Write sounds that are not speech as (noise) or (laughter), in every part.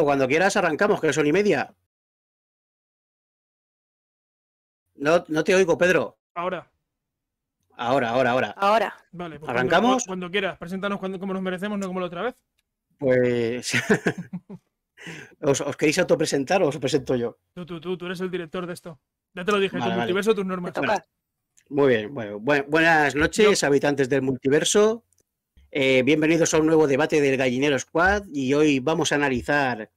Cuando quieras arrancamos, que son y media. No, te oigo, Pedro. Ahora. Ahora, ahora, ahora. Ahora. Vale, pues ¿Arrancamos? Cuando, quieras, preséntanos cuando, como nos merecemos, no como la otra vez. Pues. (laughs) ¿Os, queréis autopresentar o os presento yo? Tú, tú, tú, tú eres el director de esto. Ya te lo dije, tu multiverso, tus normas. muy bien, buenas noches, habitantes del multiverso. Eh, bienvenidos a un nuevo debate del Gallinero Squad y hoy vamos a analizar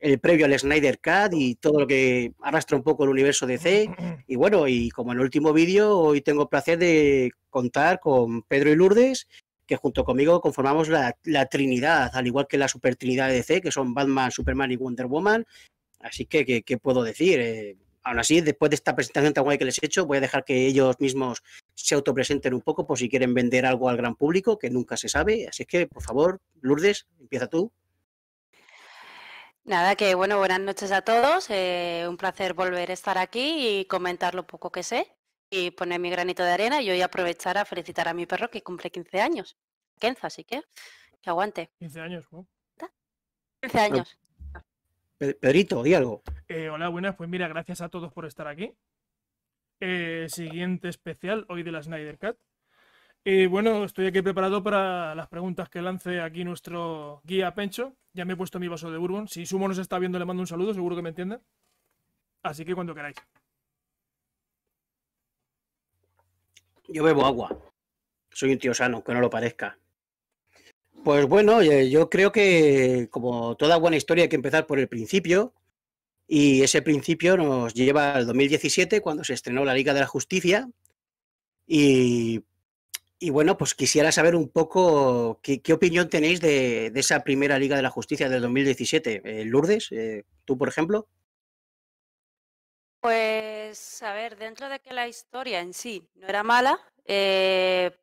el previo al Snyder Cut y todo lo que arrastra un poco el universo DC. Y bueno, y como en el último vídeo, hoy tengo el placer de contar con Pedro y Lourdes, que junto conmigo conformamos la, Trinidad, al igual que la Super Trinidad de DC, que son Batman, Superman y Wonder Woman. Así que, ¿qué, puedo decir? Eh, aún así, después de esta presentación tan guay que les he hecho, voy a dejar que ellos mismos se autopresenten un poco por si quieren vender algo al gran público, que nunca se sabe. Así que, por favor, Lourdes, empieza tú. Nada, que bueno, buenas noches a todos. Eh, un placer volver a estar aquí y comentar lo poco que sé y poner mi granito de arena y hoy aprovechar a felicitar a mi perro que cumple 15 años. Kenza, así que que aguante. 15 años, ¿no? 15 años. Pedrito, di algo. Eh, hola, buenas. Pues mira, gracias a todos por estar aquí. Eh, siguiente especial, hoy de la Snyder Cat. Y eh, bueno, estoy aquí preparado para las preguntas que lance aquí nuestro guía Pencho. Ya me he puesto mi vaso de bourbon. Si Sumo nos está viendo, le mando un saludo, seguro que me entiende. Así que cuando queráis. Yo bebo agua. Soy un tío sano, que no lo parezca. Pues bueno, eh, yo creo que como toda buena historia hay que empezar por el principio y ese principio nos lleva al 2017 cuando se estrenó la Liga de la Justicia y, bueno, pues quisiera saber un poco qué, opinión tenéis de, esa primera Liga de la Justicia del 2017. Eh, Lourdes, eh, tú por ejemplo. Pues a ver, dentro de que la historia en sí no era mala,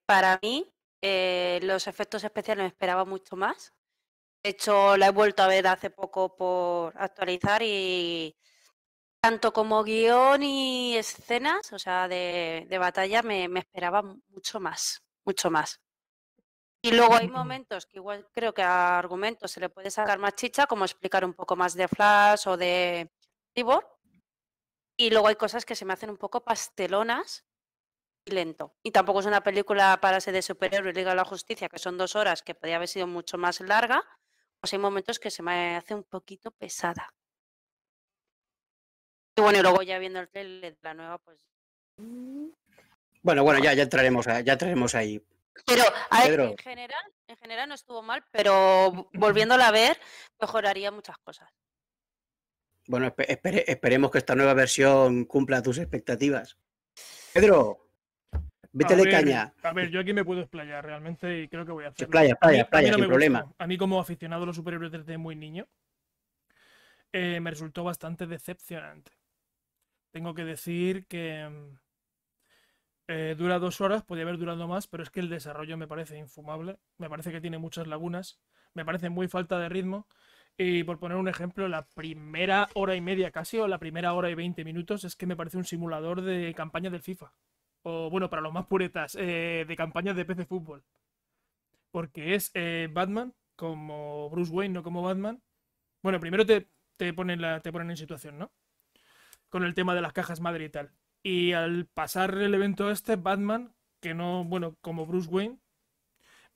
para mí eh, los efectos especiales me esperaba mucho más. De hecho, la he vuelto a ver hace poco por actualizar y tanto como guión y escenas, o sea, de, batalla, me, me, esperaba mucho más, mucho más. Y luego hay momentos que igual creo que a argumentos se le puede sacar más chicha, como explicar un poco más de Flash o de Tibor. Y luego hay cosas que se me hacen un poco pastelonas, lento. Y tampoco es una película para ser de superhéroe Liga de la Justicia, que son dos horas, que podría haber sido mucho más larga. Pues hay momentos que se me hace un poquito pesada. Y bueno, y luego ya viendo la nueva, pues. Bueno, bueno, ya, ya entraremos, ya ahí. Pero en general, en general no estuvo mal, pero volviéndola a ver, mejoraría muchas cosas. Bueno, esperemos que esta nueva versión cumpla tus expectativas. Pedro, Vete de caña. A ver, yo aquí me puedo explayar realmente y creo que voy a hacer. Playa, playa, playa, sin problema. A mí, como aficionado a los superhéroes desde muy niño, eh, me resultó bastante decepcionante. Tengo que decir que eh, dura dos horas, podría haber durado más, pero es que el desarrollo me parece infumable, me parece que tiene muchas lagunas, me parece muy falta de ritmo. Y por poner un ejemplo, la primera hora y media casi, o la primera hora y veinte minutos, es que me parece un simulador de campaña del FIFA o bueno, para los más puretas, eh, de campañas de PC Fútbol. Porque es eh, Batman como Bruce Wayne, no como Batman. Bueno, primero te, ponen la, te ponen en situación, ¿no? Con el tema de las cajas madre y tal. Y al pasar el evento este, Batman, que no, bueno, como Bruce Wayne,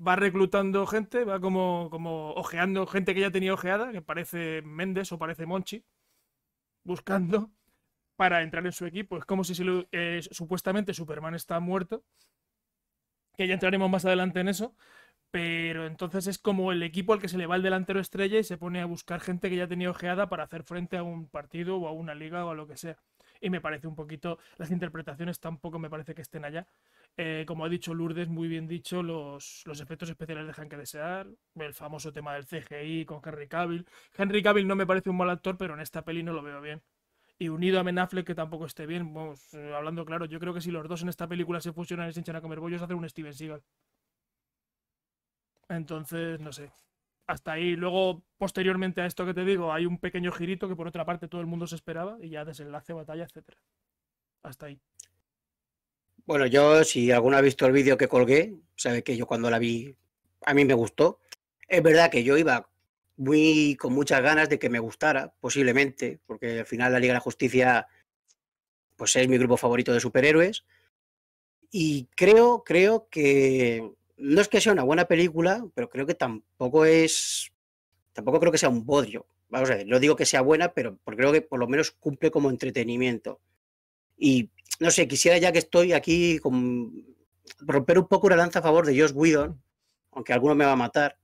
va reclutando gente, va como, como ojeando gente que ya tenía ojeada, que parece Méndez o parece Monchi, buscando para entrar en su equipo. Es como si eh, supuestamente Superman está muerto, que ya entraremos más adelante en eso, pero entonces es como el equipo al que se le va el delantero estrella y se pone a buscar gente que ya tenía ojeada para hacer frente a un partido o a una liga o a lo que sea. Y me parece un poquito, las interpretaciones tampoco me parece que estén allá. Eh, como ha dicho Lourdes, muy bien dicho, los, efectos especiales dejan que desear. El famoso tema del CGI con Henry Cavill. Henry Cavill no me parece un mal actor, pero en esta peli no lo veo bien y unido a Menafle que tampoco esté bien. Vamos, eh, hablando claro, yo creo que si los dos en esta película se fusionan y se hinchan a comer bollos, hacer un Steven Seagal. Entonces, no sé. Hasta ahí. Luego, posteriormente a esto que te digo, hay un pequeño girito que por otra parte todo el mundo se esperaba y ya desenlace, batalla, etcétera. Hasta ahí. Bueno, yo, si alguno ha visto el vídeo que colgué, sabe que yo cuando la vi, a mí me gustó. Es verdad que yo iba con muchas ganas de que me gustara, posiblemente, porque al final la Liga de la Justicia pues es mi grupo favorito de superhéroes. Y creo, creo que no es que sea una buena película, pero creo que tampoco es tampoco creo que sea un bodrio. Vamos a ver, no digo que sea buena, pero creo que por lo menos cumple como entretenimiento. Y no sé, quisiera ya que estoy aquí con romper un poco una lanza a favor de Joss Whedon, aunque alguno me va a matar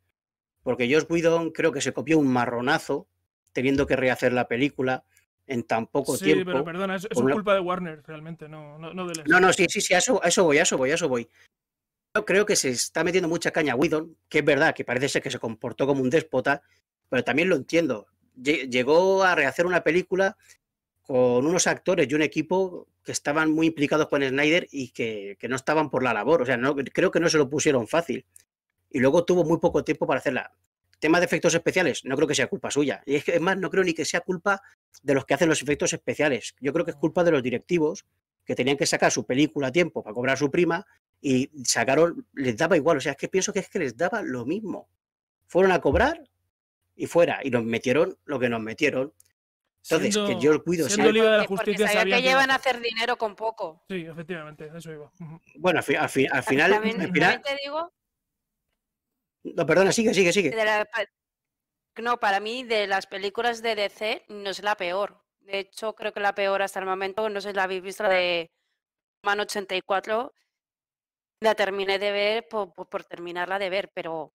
porque Josh Whedon creo que se copió un marronazo teniendo que rehacer la película en tan poco tiempo. Sí, pero perdona, es, culpa de Warner realmente, no, no, no, no, no, sí, sí, a eso, voy, a eso voy, a eso voy. Yo creo que se está metiendo mucha caña a Whedon, que es verdad que parece ser que se comportó como un déspota, pero también lo entiendo. Llegó a rehacer una película con unos actores y un equipo que estaban muy implicados con Snyder y que, no estaban por la labor. O sea, no, creo que no se lo pusieron fácil y luego tuvo muy poco tiempo para hacerla. Tema de efectos especiales, no creo que sea culpa suya. Y es, que, es más, no creo ni que sea culpa de los que hacen los efectos especiales. Yo creo que es culpa de los directivos que tenían que sacar su película a tiempo para cobrar su prima y sacaron, les daba igual. O sea, es que pienso que es que les daba lo mismo. Fueron a cobrar y fuera. Y nos metieron lo que nos metieron. Entonces, que yo cuido siendo eh, que, llevan a hacer dinero con poco. Sí, efectivamente, eso iba. Bueno, al, final. Al final, te digo? No, perdona, sigue, sigue, sigue. No, para mí de las películas de DC no es la peor. De hecho, creo que la peor hasta el momento, no sé la habéis visto, de Man 84, la terminé de ver por, terminarla de ver, pero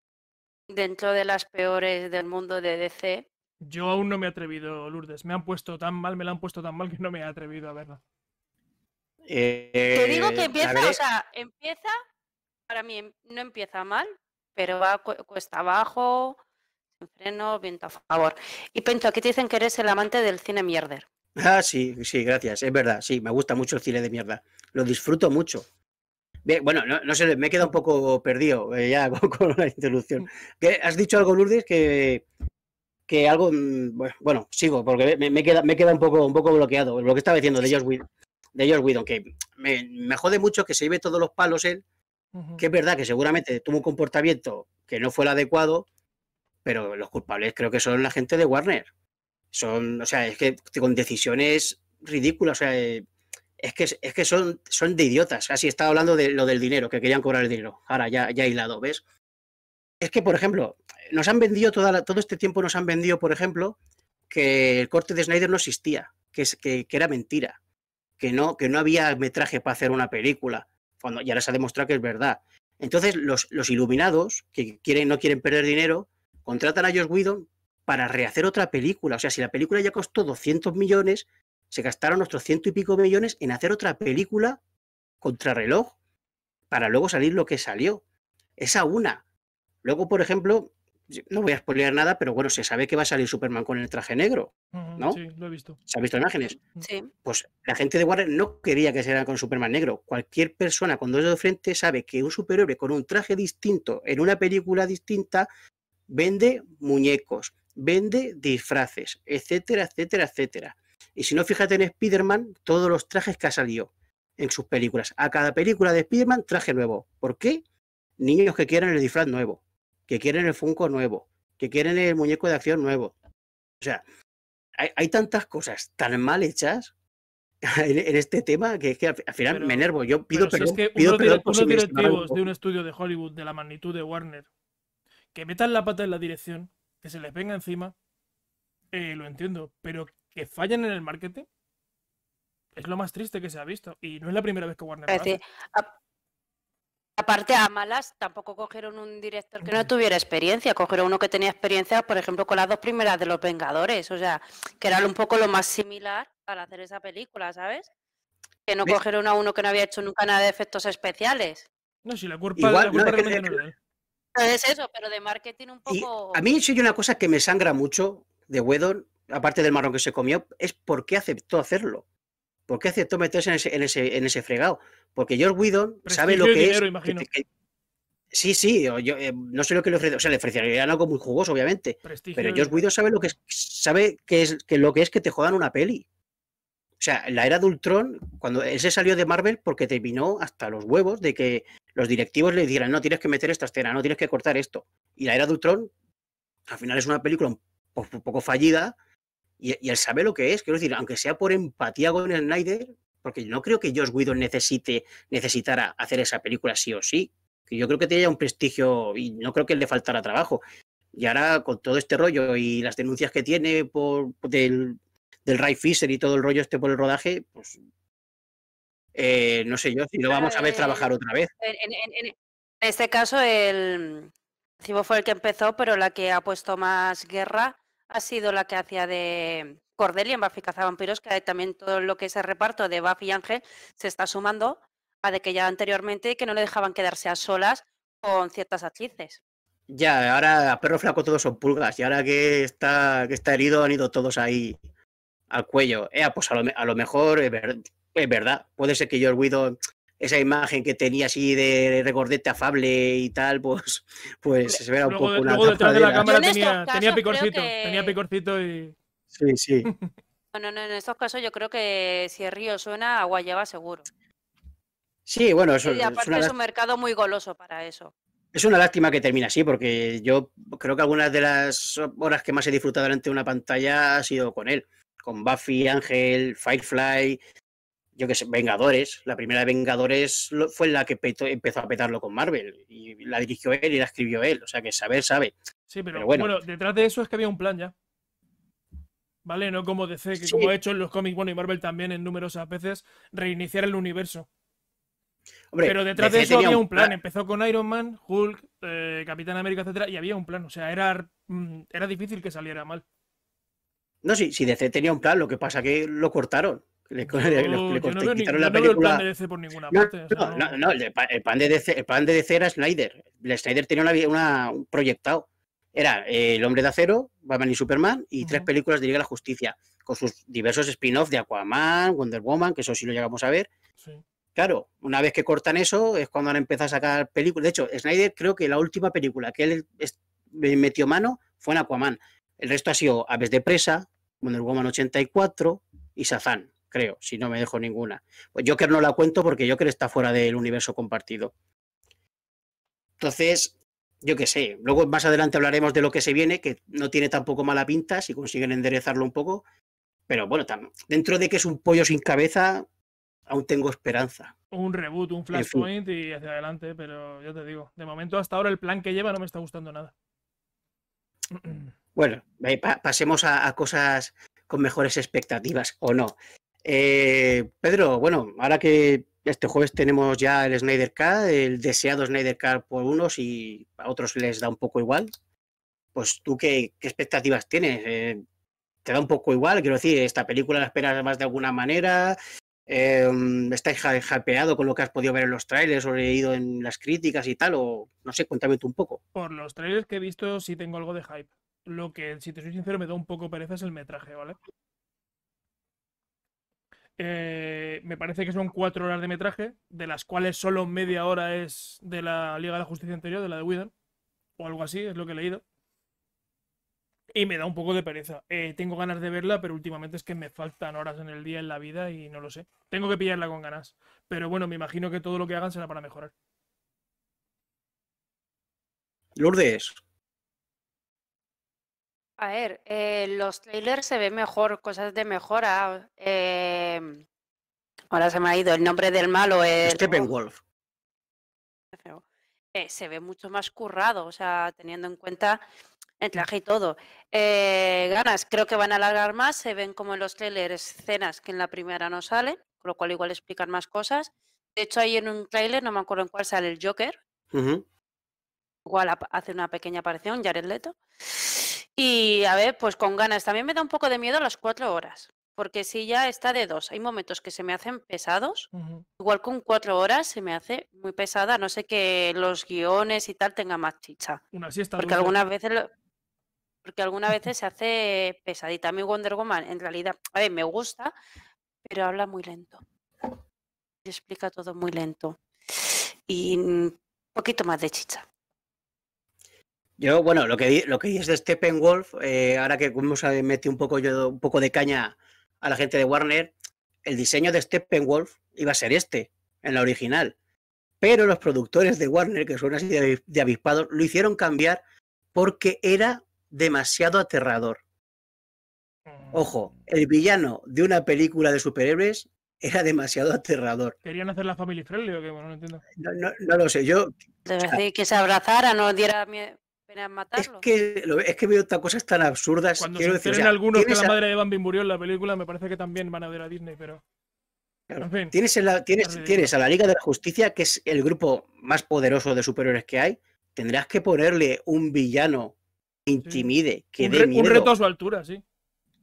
dentro de las peores del mundo de DC. Yo aún no me he atrevido, Lourdes. Me han puesto tan mal, me la han puesto tan mal que no me he atrevido a verla. Eh, Te digo que empieza, o sea, empieza, para mí em, no empieza mal, pero va cuesta abajo, sin freno, viento a favor. Y Pinto, aquí te dicen que eres el amante del cine mierder. Ah, sí, sí, gracias, es verdad, sí, me gusta mucho el cine de mierda, lo disfruto mucho. bueno, no, sé, me he quedado un poco perdido eh, ya (laughs) con, la introducción. ¿Has dicho algo, Lourdes, que, que algo... Mm, bueno, sigo, porque me, he queda, un poco, un poco bloqueado, lo que estaba diciendo de George Whedon, de George Whedon que me, me jode mucho que se lleve todos los palos él, que es verdad que seguramente tuvo un comportamiento que no fue el adecuado, pero los culpables creo que son la gente de Warner. Son, o sea, es que con decisiones ridículas, o sea, eh, es que, es que son, son de idiotas. Así estaba hablando de lo del dinero, que querían cobrar el dinero. Ahora ya, ya aislado, ¿ves? Es que, por ejemplo, nos han vendido toda todo este tiempo, nos han vendido, por ejemplo, que el corte de Snyder no existía, que, que era mentira, que no, que no había metraje para hacer una película cuando ya les ha demostrado que es verdad. Entonces, los, iluminados, que quieren, no quieren perder dinero, contratan a Josh Whedon para rehacer otra película. O sea, si la película ya costó 200 millones, se gastaron otros ciento y pico millones en hacer otra película contrarreloj para luego salir lo que salió. Esa una. Luego, por ejemplo, no voy a spoilear nada, pero bueno, se sabe que va a salir Superman con el traje negro, ¿no? Sí, lo he visto. ¿Se han visto imágenes? Sí. Pues la gente de Warner no quería que saliera con Superman negro. Cualquier persona con dos dedos de frente sabe que un superhéroe con un traje distinto en una película distinta vende muñecos, vende disfraces, etcétera, etcétera, etcétera. Y si no, fíjate en Spider-Man, todos los trajes que ha salido en sus películas. A cada película de Spider-Man, traje nuevo. ¿Por qué? Niños que quieran el disfraz nuevo que quieren el Funko nuevo, que quieren el muñeco de acción nuevo. O sea, hay, tantas cosas tan mal hechas (laughs) en, este tema que es que al, final me enervo. Yo pido perdón. unos, directivos de un estudio de Hollywood de la magnitud de Warner que metan la pata en la dirección, que se les venga encima, eh, lo entiendo, pero que fallen en el marketing es lo más triste que se ha visto. Y no es la primera vez que Warner. Aparte, a malas tampoco cogieron un director que no tuviera experiencia, cogieron uno que tenía experiencia, por ejemplo, con las dos primeras de Los Vengadores, o sea, que era un poco lo más similar al hacer esa película, ¿sabes? Que no cogieron a uno que no había hecho nunca nada de efectos especiales. No, si la culpa, es la no, es, eso, pero de marketing un poco... a mí sí hay una cosa que me sangra mucho de Wedon, aparte del marrón que se comió, es por qué aceptó hacerlo. ¿Por qué aceptó meterse en ese, en ese, fregado? Porque George Whedon sabe lo que es. sí, sí, yo, eh, no sé lo que le ofrece. O sea, le ofrecerían algo muy jugoso, obviamente. pero George Widow sabe lo que es, sabe que es lo que es que te jodan una peli. O sea, la era de Ultron, cuando él se salió de Marvel porque terminó hasta los huevos de que los directivos le dijeran, no, tienes que meter esta escena, no, tienes que cortar esto. Y la era de Ultron, al final es una película un poco fallida, y, él sabe lo que es, quiero decir, aunque sea por empatía con el Snyder, porque no creo que Josh Whedon necesite, necesitara hacer esa película sí o sí, que yo creo que tenía un prestigio y no creo que le faltara trabajo. Y ahora con todo este rollo y las denuncias que tiene por, del, del Ray Fisher y todo el rollo este por el rodaje, pues eh, no sé yo si lo vamos a ver trabajar otra vez. En, este caso, el Cibo fue el que empezó, pero la que ha puesto más guerra ha sido la que hacía de Cordelia en Buffy Cazavampiros, que también todo lo que es el reparto de Buffy y Ángel se está sumando a de que ya anteriormente que no le dejaban quedarse a solas con ciertas actrices. Ya, ahora a perro flaco todos son pulgas y ahora que está, que está herido han ido todos ahí al cuello. Eh, pues a lo, mejor es, verdad, puede ser que el Widow esa imagen que tenía así de recordete afable y tal, pues, (laughs) pues se vea un poco una. de la cámara tenía, picorcito, tenía picorcito y. Sí, sí. (laughs) bueno, en estos casos yo creo que si el río suena, agua lleva seguro. Sí, bueno, eso y aparte es, un mercado muy goloso para eso. Es una lástima que termine así, porque yo creo que algunas de las horas que más he disfrutado delante una pantalla ha sido con él, con Buffy, Ángel, Firefly, yo que sé, Vengadores. La primera de Vengadores fue la que empezó a petarlo con Marvel. Y la dirigió él y la escribió él. O sea que saber, sabe. Sí, pero, bueno. detrás de eso es que había un plan ya. ¿Vale? No como DC, que como he hecho en los cómics, bueno, y Marvel también en numerosas veces, reiniciar el universo. pero detrás de eso había un plan. Empezó con Iron Man, Hulk, eh, Capitán América, etcétera, y había un plan. O sea, era, mm, era difícil que saliera mal. No, sí, sí, DC tenía un plan, lo que pasa que lo cortaron. Mm, no, el pan de DC por ninguna parte. No, el, pan de DC, era Snyder. Snyder tenía una, un proyectado. Era eh, El Hombre de Acero, Batman y Superman y tres películas de Liga de la Justicia, con sus diversos spin-offs de Aquaman, Wonder Woman, que eso sí lo llegamos a ver. Claro, una vez que cortan eso es cuando han empezado a sacar películas. De hecho, Snyder creo que la última película que él metió mano fue en Aquaman. El resto ha sido Aves de Presa, Wonder Woman 84 y Shazam creo, si no me dejo ninguna. Pues que no la cuento porque yo Joker está fuera del universo compartido. Entonces, yo qué sé, luego más adelante hablaremos de lo que se viene, que no tiene tampoco mala pinta, si consiguen enderezarlo un poco. Pero bueno, dentro de que es un pollo sin cabeza, aún tengo esperanza. Un reboot, un flashpoint y hacia adelante, pero ya te digo, de momento hasta ahora el plan que lleva no me está gustando nada. Bueno, pasemos a, cosas con mejores expectativas, o no. Eh, Pedro, bueno, ahora que este jueves tenemos ya el Snyder Cut, el deseado Snyder Cut por unos y a otros les da un poco igual, pues tú qué, expectativas tienes? Eh, ¿Te da un poco igual? Quiero decir, ¿esta película la esperas más de alguna manera? Eh, ¿Estás japeado con lo que has podido ver en los trailers o leído en las críticas y tal? O no sé, cuéntame tú un poco. Por los trailers que he visto sí tengo algo de hype. Lo que, si te soy sincero, me da un poco pereza es el metraje, ¿vale? Eh, me parece que son cuatro horas de metraje, de las cuales solo media hora es de la Liga de la Justicia anterior, de la de Whedon, o algo así, es lo que he leído. Y me da un poco de pereza. Eh, tengo ganas de verla, pero últimamente es que me faltan horas en el día, en la vida, y no lo sé. Tengo que pillarla con ganas. Pero bueno, me imagino que todo lo que hagan será para mejorar. Lourdes, a ver, eh, los trailers se ven mejor, cosas de mejora. Em, ahora se me ha ido el nombre del malo. es. Steppenwolf. Eh, se ve mucho más currado, o sea, teniendo en cuenta el mm. traje y todo. Eh, ganas, creo que van a alargar más. Se ven como en los trailers escenas que en la primera no salen, con lo cual igual explican más cosas. De hecho, hay en un trailer, no me acuerdo en cuál sale el Joker igual hace una pequeña aparición, Jared Leto. Y a ver, pues con ganas. También me da un poco de miedo las cuatro horas, porque si ya está de dos, hay momentos que se me hacen pesados, igual con cuatro horas se me hace muy pesada, no sé que los guiones y tal tengan más chicha. Porque algunas veces... Porque algunas veces se hace pesadita. A mí Wonder Woman, en realidad, a ver, me gusta, pero habla muy lento. Y explica todo muy lento. Y un poquito más de chicha. Yo, bueno, lo que, lo que dices de Steppenwolf, eh, ahora que hemos metido un poco, un poco de caña a la gente de Warner, el diseño de Steppenwolf iba a ser este, en la original. Pero los productores de Warner, que son así de, avispados, lo hicieron cambiar porque era demasiado aterrador. Mm. Ojo, el villano de una película de superhéroes era demasiado aterrador. ¿Querían hacer la family friendly o qué? no lo sé, yo... que se abrazara, no diera es que, es que veo estas cosas tan absurdas. Cuando quiero se decir, algunos que la madre de Bambi murió en la película, me parece que también van a ver a Disney, pero. tienes, tienes, tienes a la Liga de Justicia, que es el grupo más poderoso de superiores que hay. Tendrás que ponerle un villano intimide, que dé un reto a su altura, sí.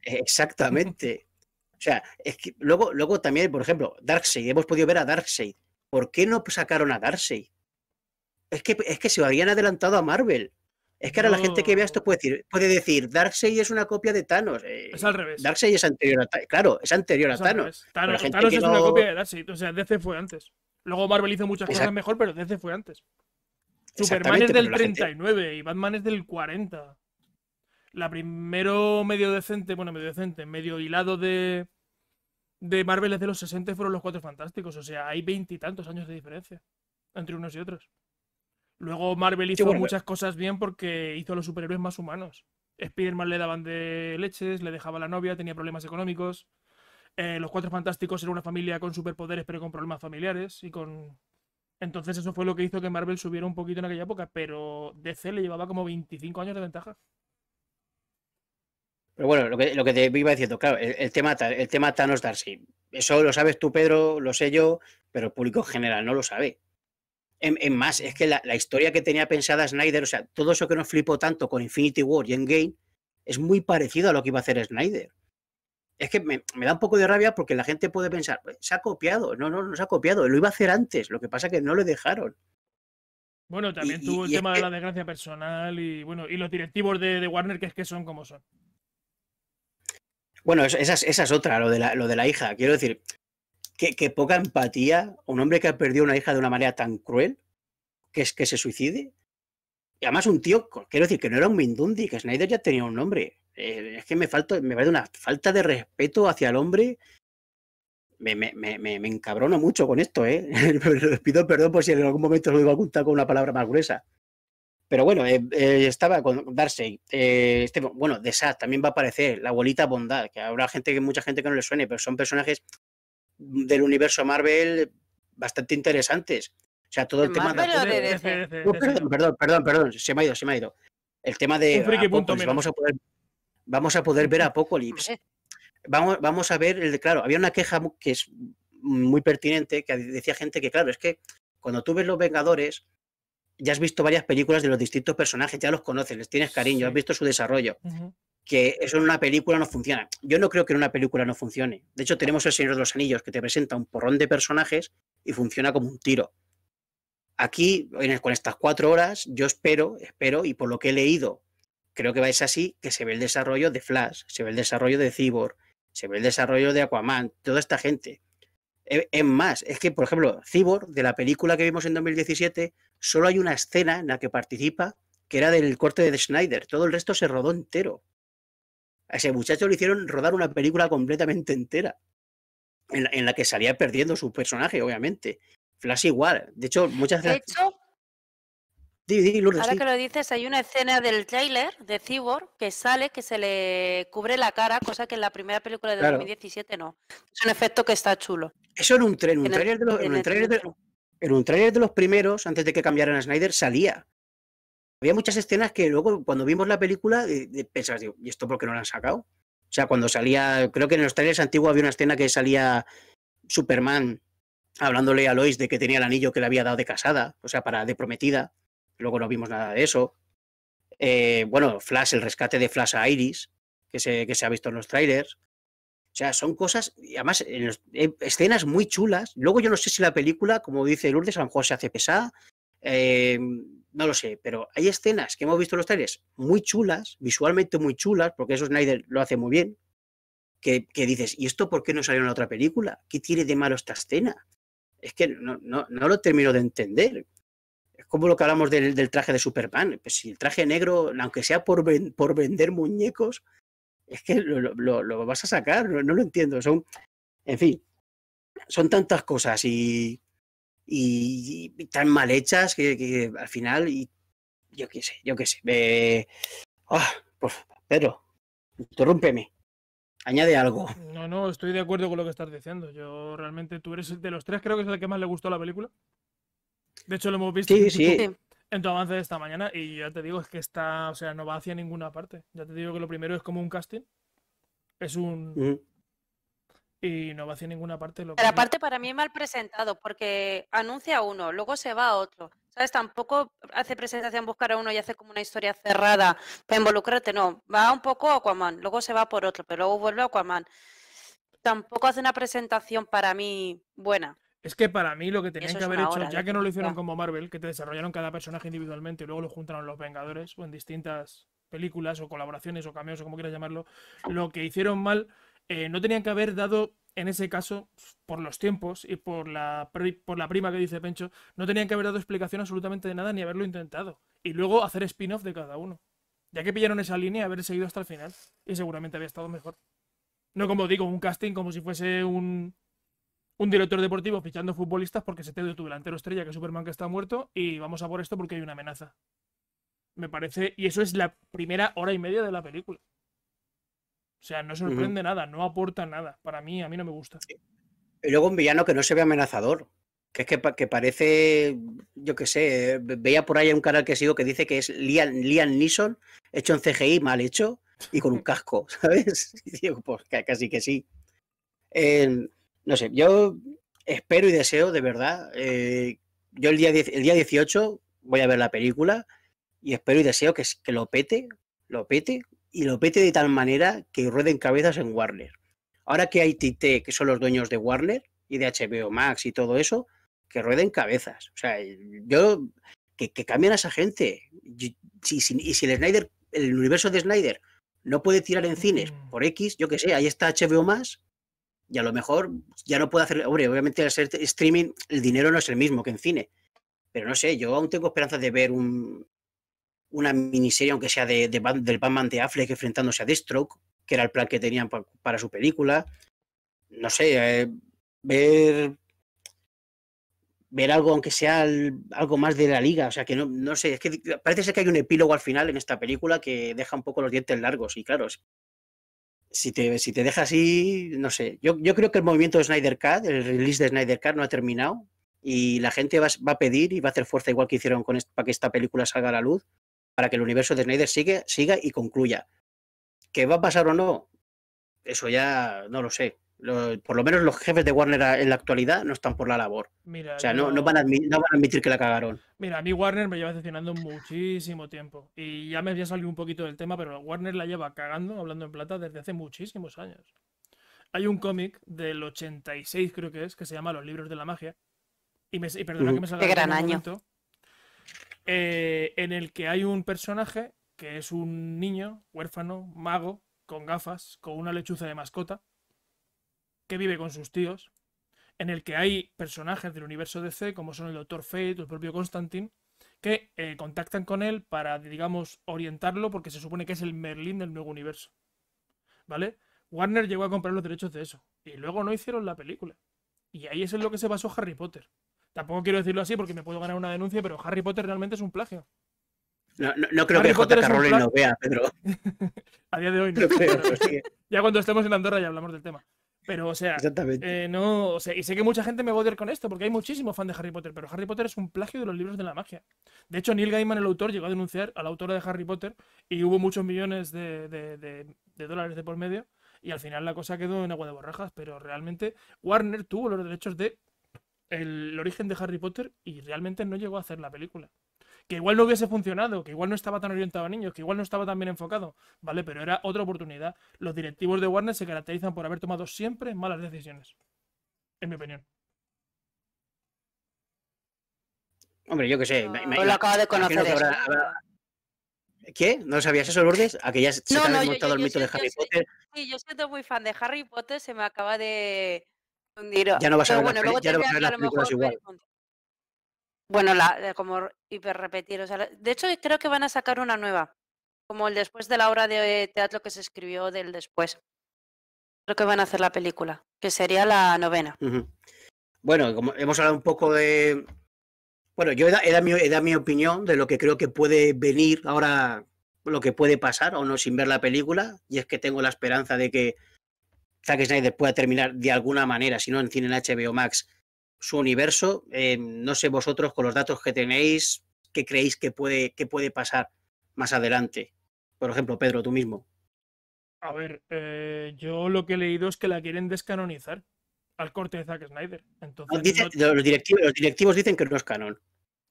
E, exactamente. O sea, es que luego, luego también, por ejemplo, Darkseid, hemos podido ver a Darkseid. ¿Por qué no sacaron a Darkseid? Es que, es que se habían adelantado a Marvel. Es que ahora la gente que vea esto puede decir, puede decir, Darkseid es una copia de Thanos. Eh, es al revés. Darkseid es anterior a Thanos claro, es anterior a Thanos. Thanos, es una copia de Darkseid, o sea, DC fue antes. Luego Marvel hizo muchas cosas mejor, pero DC fue antes. Superman es del 39 y Batman es del 40. La primero medio decente, bueno, medio decente, medio hilado de, de Marvel es de los 60 fueron los Cuatro Fantásticos. O sea, hay veintitantos años de diferencia entre unos y otros. Luego Marvel hizo muchas cosas bien porque hizo a los superhéroes más humanos. Spider-Man le daban de leches, le dejaba la novia, tenía problemas económicos. Eh, los Cuatro Fantásticos era una familia con superpoderes pero con problemas familiares y con... Entonces eso fue lo que hizo que Marvel subiera un poquito en aquella época, pero DC le llevaba como 25 años de ventaja. Pero bueno, lo que, te iba diciendo, claro, el, tema, el tema Thanos Darcy, eso lo sabes tú, Pedro, lo sé yo, pero el público en general no lo sabe. En, más, es que la, historia que tenía pensada Snyder, o sea, todo eso que nos flipó tanto con Infinity War y Endgame, es muy parecido a lo que iba a hacer Snyder. Es que me, da un poco de rabia porque la gente puede pensar, pues, se ha copiado, no, no, no se ha copiado, lo iba a hacer antes, lo que pasa es que no lo dejaron. Bueno, también tuvo el tema de la desgracia personal y bueno, y los directivos de, Warner que es que son como son. Bueno, esa es, otra, lo de, lo de la hija. Quiero decir, qué, poca empatía. Un hombre que ha perdido una hija de una manera tan cruel, que es que se suicide. Y además un tío, quiero decir, que no era un Mindundi, que Snyder ya tenía un nombre. Eh, es que me, falta, me una falta de respeto hacia el hombre me, encabrono mucho con esto, ¿eh? (laughs) Les pido perdón por si en algún momento lo digo a contar con una palabra más gruesa. Pero bueno, eh, eh, estaba con Darcy. este, bueno, de Sad también va a aparecer la abuelita Bondad, que habrá gente que mucha gente que no le suene, pero son personajes del universo Marvel bastante interesantes. O sea, todo el tema de... perdón, perdón, perdón, perdón, se me ha ido, se me ha ido. El tema de ah, pues, vamos a poder vamos a poder ver (laughs) Apocalypse. Vamos, vamos a ver, el, claro, había una queja que es muy pertinente, que decía gente que, claro, es que cuando tú ves Los Vengadores, ya has visto varias películas de los distintos personajes, ya los conoces, les tienes cariño, has visto su desarrollo que eso en una película no funciona. Yo no creo que en una película no funcione. De hecho, tenemos El Señor de los Anillos, que te presenta un porrón de personajes y funciona como un tiro. Aquí, con estas cuatro horas, yo espero, espero, y por lo que he leído, creo que va es así, que se ve el desarrollo de Flash, se ve el desarrollo de Cyborg, se ve el desarrollo de Aquaman, toda esta gente. E, es más, es que, por ejemplo, Cyborg, de la película que vimos en 2017, solo hay una escena en la que participa que era del corte de Snyder. Todo el resto se rodó entero. A ese muchacho le hicieron rodar una película completamente entera, en la, que salía perdiendo su personaje, obviamente. Flash igual. De hecho, muchas veces... De hecho, ahora que lo dices, hay una escena del tráiler de Cyborg que sale que se le cubre la cara, cosa que en la primera película de 2017 no. Es un efecto que está chulo. Eso en un trailer tráiler de los primeros, antes de que cambiaran a Snyder, salía había muchas escenas que luego cuando vimos la película pensabas, ¿y esto por qué no la han sacado? O sea, cuando salía, creo que en los trailers antiguos había una escena que salía Superman hablándole a Lois de que tenía el anillo que le había dado de casada, o sea, para de prometida. Luego no vimos nada de eso. Eh, bueno, Flash, el rescate de Flash a Iris, que se, que se ha visto en los trailers. O sea, son cosas, y además, escenas muy chulas. Luego yo no sé si la película, como dice Lourdes, a lo mejor se hace pesada. Eh, no lo sé, pero hay escenas que hemos visto en los trailers muy chulas, visualmente muy chulas, porque eso Snyder lo hace muy bien, que, dices, ¿y esto por qué no salió en la otra película? ¿Qué tiene de malo esta escena? Es que no, no, no lo termino de entender. Es como lo que hablamos del, traje de Superman. Pues si el traje negro, aunque sea por, por vender muñecos, es que lo, lo, vas a sacar, no, no, lo entiendo. Son, en fin, son tantas cosas y y, tan mal hechas que, al final, yo qué sé, yo qué sé. Eh, Pedro, interrúmpeme. Añade algo. No, no, estoy de acuerdo con lo que estás diciendo. Yo realmente, tú eres de los tres, creo que es el que más le gustó la película. De hecho, lo hemos visto sí, en, tu, avance de esta mañana y ya te digo, es que está, o sea, no va hacia ninguna parte. Ya te digo que lo primero es como un casting. Es un, y no va hacia ninguna parte. Lo Pero aparte para mí es mal presentado porque anuncia uno, luego se va a otro. ¿Sabes? Tampoco hace presentación buscar a uno y hace como una historia cerrada para involucrarte, no. Va un poco a Aquaman, luego se va por otro, pero luego vuelve a Aquaman. Tampoco hace una presentación para mí buena. Es que para mí lo que tenían que haber hecho, ya que no lo hicieron como Marvel, que te desarrollaron cada personaje individualmente y luego lo juntaron los Vengadores o en distintas películas o colaboraciones o cameos o como quieras llamarlo, lo que hicieron mal eh, no tenían que haber dado, en ese caso, por los tiempos y por la, prima que dice Pencho, no tenían que haber dado explicación absolutamente de nada ni haberlo intentado. Y luego hacer spin-off de cada uno. Ya que pillaron esa línea, haber seguido hasta el final. Y seguramente había estado mejor. No como digo, un casting como si fuese un, director deportivo fichando futbolistas porque se te dio tu delantero estrella, que Superman que está muerto, y vamos a por esto porque hay una amenaza. Me parece, y eso es la primera hora y media de la película. O sea, no sorprende nada, no aporta nada. Para mí, a mí no me gusta. Y luego un villano que no se ve amenazador. Que es que, parece, yo qué sé, veía por ahí un canal que sigo que dice que es Liam, Liam Neeson, hecho en CGI, mal hecho, y con un (laughs) casco, (laughs) ¿sabes? Y digo, pues casi que sí. Eh, no sé, yo espero y deseo de verdad. Eh, yo el día, el día 18 voy a ver la película y espero y deseo que, que lo pete, lo pete, y lo pete de tal manera que rueden cabezas en Warner. Ahora que hay TT, que son los dueños de Warner y de HBO Max y todo eso, que rueden cabezas. O sea, yo. que, que cambien a esa gente. Y si, el Snyder, el universo de Snyder, no puede tirar en cines mm. por X, yo qué sé, ahí está HBO Max. Y a lo mejor ya no puede hacer. Hombre, obviamente al ser streaming, el dinero no es el mismo que en cine. Pero no sé, yo aún tengo esperanzas de ver un, una miniserie, aunque sea de, del Batman de Affleck enfrentándose a Deathstroke, que era el plan que tenían para su película. No sé, eh, ver ver algo, aunque sea algo más de la liga. O sea, que no, no sé, es que parece ser que hay un epílogo al final en esta película que deja un poco los dientes largos. Y claro, si te, si te deja así, no sé. Yo, yo creo que el movimiento de Snyder Cut, el release de Snyder Cut no ha terminado y la gente va, a pedir y va a hacer fuerza igual que hicieron con para que esta película salga a la luz para que el universo de Snyder sigue, siga y concluya. ¿Qué va a pasar o no? Eso ya no lo sé. por lo menos los jefes de Warner en la actualidad no están por la labor. o sea, no, van a admitir, que la cagaron. Mira, a mí Warner me lleva decepcionando muchísimo tiempo. Y ya me había salido un poquito del tema, pero Warner la lleva cagando, hablando en plata, desde hace muchísimos años. Hay un cómic del 86, creo que es, que se llama Los libros de la magia. Y, me, perdona que me salga. Qué gran año. Eh, en el que hay un personaje que es un niño, huérfano, mago, con gafas, con una lechuza de mascota, que vive con sus tíos, en el que hay personajes del universo DC, como son el Doctor Fate o el propio Constantine, que eh, contactan con él para, digamos, orientarlo, porque se supone que es el Merlín del nuevo universo. ¿Vale? Warner llegó a comprar los derechos de eso. Y luego no hicieron la película. Y ahí es en lo que se basó Harry Potter. Tampoco quiero decirlo así porque me puedo ganar una denuncia, pero Harry Potter realmente es un plagio. No, creo que J.K. Rowling lo vea, Pedro. (laughs) a día de hoy no. (laughs) Ya cuando estemos en Andorra ya hablamos del tema. Pero, o sea, eh, no, o sea, y sé que mucha gente me va a odiar con esto, porque hay muchísimos fans de Harry Potter, pero Harry Potter es un plagio de los libros de la magia. De hecho, Neil Gaiman, el autor, llegó a denunciar a la autora de Harry Potter y hubo muchos millones de dólares de por medio, y al final la cosa quedó en agua de borrajas, pero realmente Warner tuvo los derechos de el, origen de Harry Potter y realmente no llegó a hacer la película que igual no hubiese funcionado, que igual no estaba tan orientado a niños, que igual no estaba tan bien enfocado, ¿vale? Pero era otra oportunidad. Los directivos de Warner se caracterizan por haber tomado siempre malas decisiones, en mi opinión. Hombre, yo qué sé. No, me, lo acabo de conocer. ¿Qué? ¿No sabías eso, Lourdes? aquellas se, no, te no, el mito de Harry Potter? sí, yo siento muy fan de Harry Potter, se me acaba de, ya no vas a ver, bueno, las, ya a igual. Bueno, la, eh, como hiper O sea, de hecho, creo que van a sacar una nueva. Como el después de la obra de teatro que se escribió del después. Creo que van a hacer la película, que sería la novena. Bueno, como hemos hablado un poco de. Bueno, yo he dado mi opinión de lo que creo que puede venir ahora, lo que puede pasar, o no sin ver la película, y es que tengo la esperanza de que Zack Snyder pueda terminar de alguna manera, si no en cine en HBO Max, su universo. Eh, no sé vosotros, con los datos que tenéis, qué creéis que puede, puede pasar más adelante. Por ejemplo, Pedro, tú mismo. A ver, eh, yo lo que he leído es que la quieren descanonizar al corte de Zack Snyder. Entonces, Los, directivos, dicen que no es canon.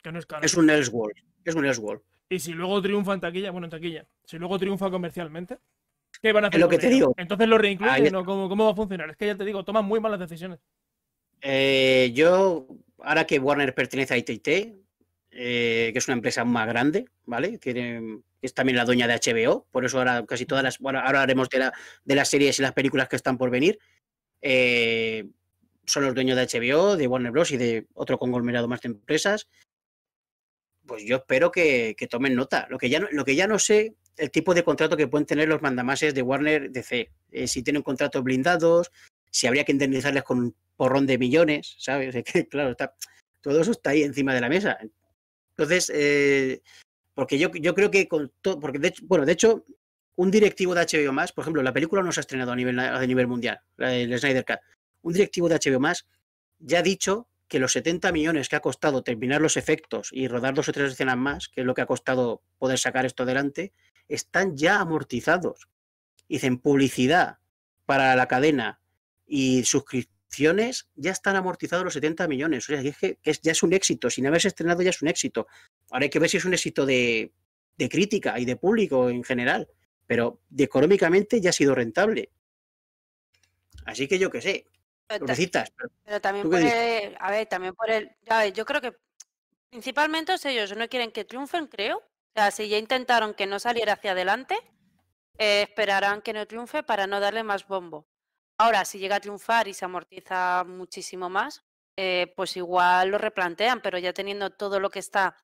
es Es un Elseworld. Es Y si luego triunfa en taquilla, bueno, en taquilla, si luego triunfa comercialmente, ¿Qué van a hacer? Es lo que te digo. Entonces lo reincluyen, ¿no? ¿Cómo, ¿Cómo va a funcionar? Es que ya te digo, toman muy malas decisiones. Eh, yo, ahora que Warner pertenece a ITT, eh, que es una empresa más grande, ¿vale? es también la dueña de HBO, por eso ahora casi todas las. Bueno, ahora haremos de, la, de las series y las películas que están por venir. Eh, son los dueños de HBO, de Warner Bros. y de otro conglomerado más de empresas. Pues yo espero que, tomen nota. Lo que, ya lo que ya no sé el tipo de contrato que pueden tener los mandamases de Warner DC. Eh, si tienen contratos blindados, si habría que indemnizarles con un porrón de millones, ¿sabes? (laughs) claro, todo eso está ahí encima de la mesa. Entonces, eh, porque yo, creo que con todo, porque de bueno, de hecho, un directivo de HBO más, por ejemplo, la película no se ha estrenado a nivel, a nivel mundial, el Snyder Cut. Un directivo de HBO más ya ha dicho que los 70 millones que ha costado terminar los efectos y rodar dos o tres escenas más, que es lo que ha costado poder sacar esto adelante, están ya amortizados. Dicen publicidad para la cadena y suscripciones, ya están amortizados los 70 millones. O sea, es que ya es un éxito. Sin haberse estrenado ya es un éxito. Ahora hay que ver si es un éxito de, crítica y de público en general. Pero económicamente ya ha sido rentable. Así que yo qué sé. Pero, pero, también por a ver, también por el, yo creo que principalmente ellos no quieren que triunfen, creo, o sea, si ya intentaron que no saliera hacia adelante, eh, esperarán que no triunfe para no darle más bombo. Ahora, si llega a triunfar y se amortiza muchísimo más, eh, pues igual lo replantean, pero ya teniendo todo lo que está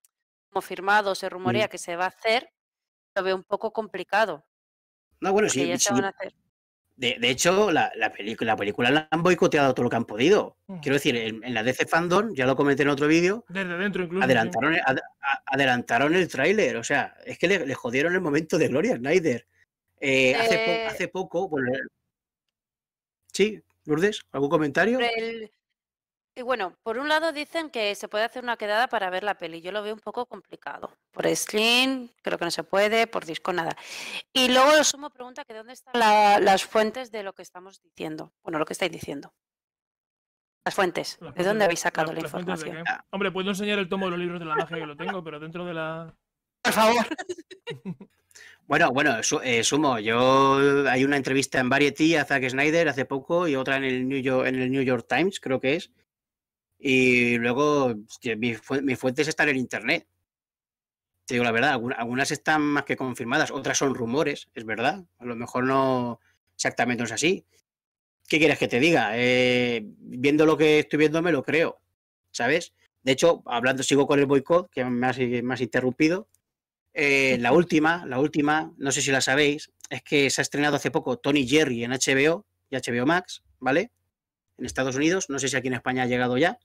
confirmado firmado, se rumorea mm. que se va a hacer, lo veo un poco complicado. No, bueno, sí, de, hecho, la, película, la película han boicoteado todo lo que han podido. Quiero decir, en, la DC Fandom, ya lo comenté en otro vídeo. Adelantaron, el tráiler. O sea, es que le, jodieron el momento de Gloria Snyder. Eh, hace, poco. Eh, sí, Lourdes, ¿algún comentario? El, y bueno, por un lado dicen que se puede hacer una quedada para ver la peli. Yo lo veo un poco complicado. Por Slim, creo que no se puede, por disco nada. Y luego Sumo pregunta que dónde están las fuentes de lo que estamos diciendo. Bueno, lo que estáis diciendo. Las fuentes. ¿De dónde habéis sacado la, información? Ah. Hombre, puedo enseñar el tomo de los libros de la magia que lo tengo, pero dentro de la... Por favor. (laughs) Bueno, bueno, eh, sumo, yo hay una entrevista en Variety a Zack Snyder hace poco y otra en el en el New York Times, creo que es, y luego, mis, fuentes están en internet. Te digo la verdad, algunas, están más que confirmadas, otras son rumores, es verdad. A lo mejor no exactamente es así. ¿Qué quieres que te diga? Eh, viendo lo que estoy viendo, me lo creo, ¿sabes? De hecho, hablando, sigo con el boicot, que me has, interrumpido. Eh, la última, la última, no sé si la sabéis, es que se ha estrenado hace poco Tony Jerry en HBO y HBO Max, ¿vale? En Estados Unidos, no sé si aquí en España ha llegado ya.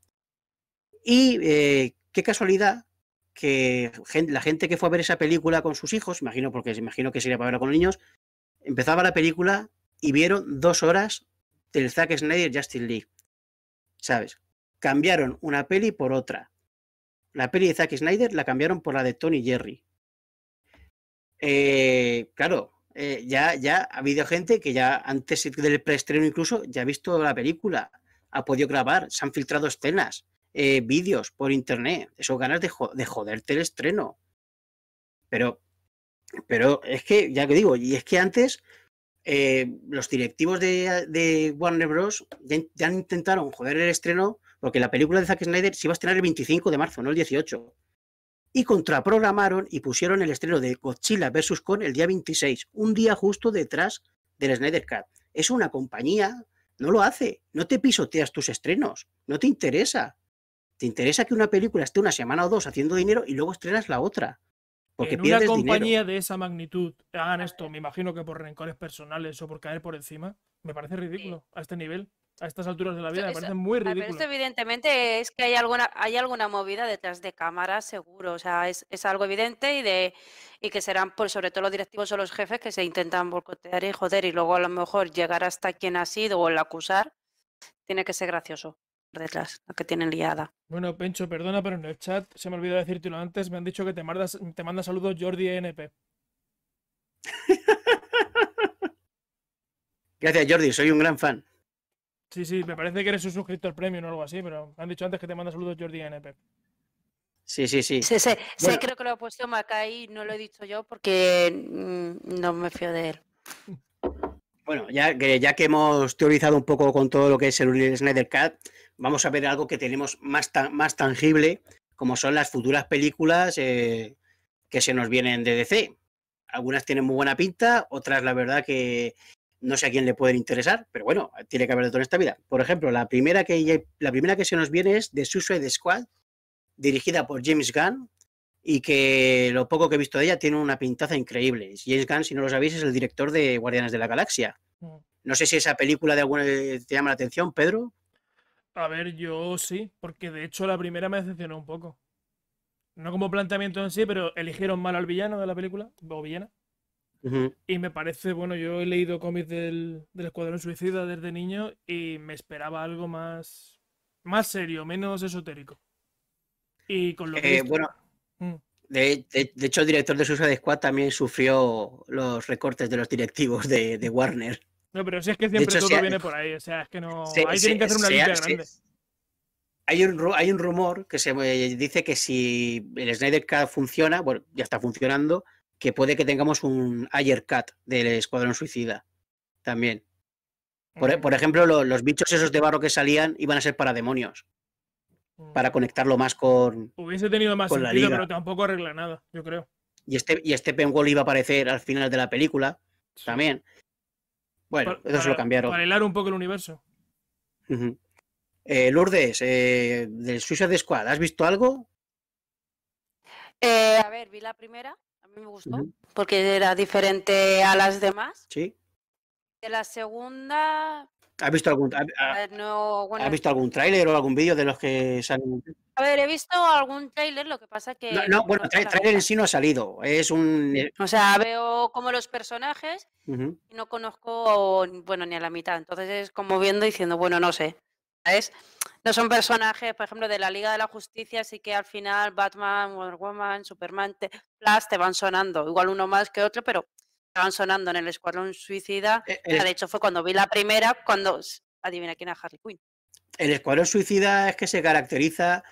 Y eh, qué casualidad que la gente que fue a ver esa película con sus hijos, imagino porque imagino que sería para verla con los niños, empezaba la película y vieron dos horas del Zack Snyder Justin Lee. ¿Sabes? Cambiaron una peli por otra. La peli de Zack Snyder la cambiaron por la de Tony Jerry. Eh, claro, eh, ya, ya ha habido gente que ya antes del preestreno incluso ya ha visto la película, ha podido grabar, se han filtrado escenas. Eh, vídeos por internet, eso ganas de, joderte el estreno. Pero, pero es que, ya que digo, y es que antes eh, los directivos de, Warner Bros. Ya, intentaron joder el estreno porque la película de Zack Snyder se iba a estrenar el 25 de marzo, no el 18. Y contraprogramaron y pusieron el estreno de Cochila vs. con el día 26, un día justo detrás del Snyder Cut. Es una compañía, no lo hace, no te pisoteas tus estrenos, no te interesa te interesa que una película esté una semana o dos haciendo dinero y luego estrenas la otra. Porque en una compañía de esa magnitud hagan esto, me imagino que por rencores personales o por caer por encima, me parece ridículo a este nivel, a estas alturas de la vida, me parece muy ridículo. Pero esto evidentemente es que hay alguna, hay alguna movida detrás de cámaras, seguro, o sea, es, algo evidente y de y que serán pues, sobre todo los directivos o los jefes que se intentan boicotear y joder y luego a lo mejor llegar hasta quien ha sido o el acusar tiene que ser gracioso detrás, lo que tienen liada. Bueno, Pencho, perdona, pero en el chat se me olvidó decírtelo antes. Me han dicho que te manda, te manda saludos Jordi e NP. (laughs) Gracias, Jordi, soy un gran fan. Sí, sí, me parece que eres un suscriptor premium o algo así, pero me han dicho antes que te manda saludos Jordi e NP. Sí, sí, sí. Sí, sí, creo que lo ha puesto ahí no lo he dicho yo porque mm, no me fío de él. Bueno, ya que, ya que hemos teorizado un poco con todo lo que es el Snyder Cat, vamos a ver algo que tenemos más, más tangible, como son las futuras películas eh, que se nos vienen de DC. Algunas tienen muy buena pinta, otras la verdad que no sé a quién le pueden interesar, pero bueno, tiene que haber de todo en esta vida. Por ejemplo, la primera que, la primera que se nos viene es The Suicide Squad, dirigida por James Gunn, y que lo poco que he visto de ella tiene una pintaza increíble. James Gunn, si no lo sabéis, es el director de Guardianes de la Galaxia. Mm. No sé si esa película de alguna te llama la atención, Pedro. A ver, yo sí, porque de hecho la primera me decepcionó un poco. No como planteamiento en sí, pero eligieron mal al villano de la película, o villana. Y me parece, bueno, yo he leído cómics del, Escuadrón Suicida desde niño y me esperaba algo más, más serio, menos esotérico. Y con lo eh, bueno, mm. de, hecho el director de Suicide Squad también sufrió los recortes de los directivos de, de Warner. No, pero si es que siempre todo viene por ahí, o sea, es que no. ahí tienen que hacer una grande. Hay un, hay un rumor que se eh, dice que si el Snyder Cut funciona, bueno, ya está funcionando, que puede que tengamos un Ayer Cut del Escuadrón Suicida también. Por, e, mm. ejemplo, los bichos esos de barro que salían iban a ser para demonios. Mm. Para conectarlo más con. Hubiese tenido más con sentido, pero tampoco arregla nada, yo creo. Y este, y este Penwall iba a aparecer al final de la película también. Bueno, eso se lo cambiaron. Para hilar un poco el universo. Eh, Lourdes, eh, del Suicide Squad, ¿has visto algo? Eh, a ver, vi la primera, a mí me gustó, porque era diferente a las demás. Sí. De la segunda, ¿Has visto algún, ha, visto algún tráiler o algún vídeo de los que salen? A ver, he visto algún tráiler, lo que pasa que... No, no bueno, tráiler en sí no ha salido. Es un... Eh, o sea, veo como los personajes y no conozco, bueno, ni a la mitad. Entonces es como viendo y diciendo, bueno, no sé. ¿Sabes? No son personajes, por ejemplo, de la Liga de la Justicia, así que al final Batman, Wonder Woman, Superman, Plus, te van sonando. Igual uno más que otro, pero estaban sonando en el Escuadrón Suicida. E, de hecho, fue cuando vi la primera, cuando. Adivina quién era Harley Quinn. El Escuadrón Suicida es que se caracteriza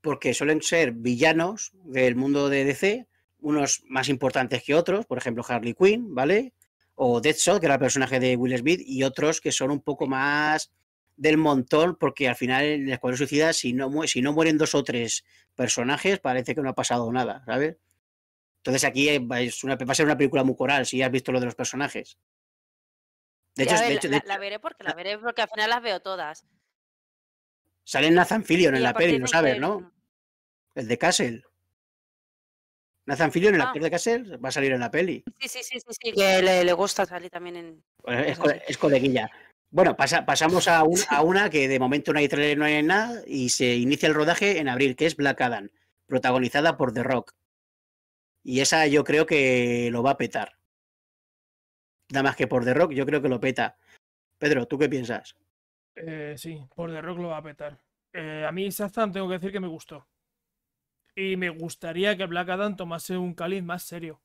porque suelen ser villanos del mundo de DC, unos más importantes que otros, por ejemplo, Harley Quinn, ¿vale? O Deadshot, que era el personaje de Will Smith, y otros que son un poco más del montón, porque al final en el Escuadrón Suicida, si no, si no mueren dos o tres personajes, parece que no ha pasado nada, ¿sabes? Entonces aquí va a ser una película muy coral, si has visto lo de los personajes. De hecho, la, veré porque al final las veo todas. Sale Nathan Fillion en la peli, no sabes, mm. ¿no? El de Castle. Nathan Fillion, el la ah. actor de Castle, va a salir en la peli. Sí, sí, sí, sí, sí que le, gusta salir también en... Pues es, es Bueno, pasamos a, a, una que de momento no hay trailer, no hay nada, y se inicia el rodaje en abril, que es Black Adam, protagonizada por The Rock. Y esa yo creo que lo va a petar. Nada más que por The Rock, yo creo que lo peta. Pedro, ¿tú qué piensas? Eh, sí, por The Rock lo va a petar. Eh, a mí Sazan tengo que decir que me gustó. Y me gustaría que Black Adam tomase un cáliz más serio.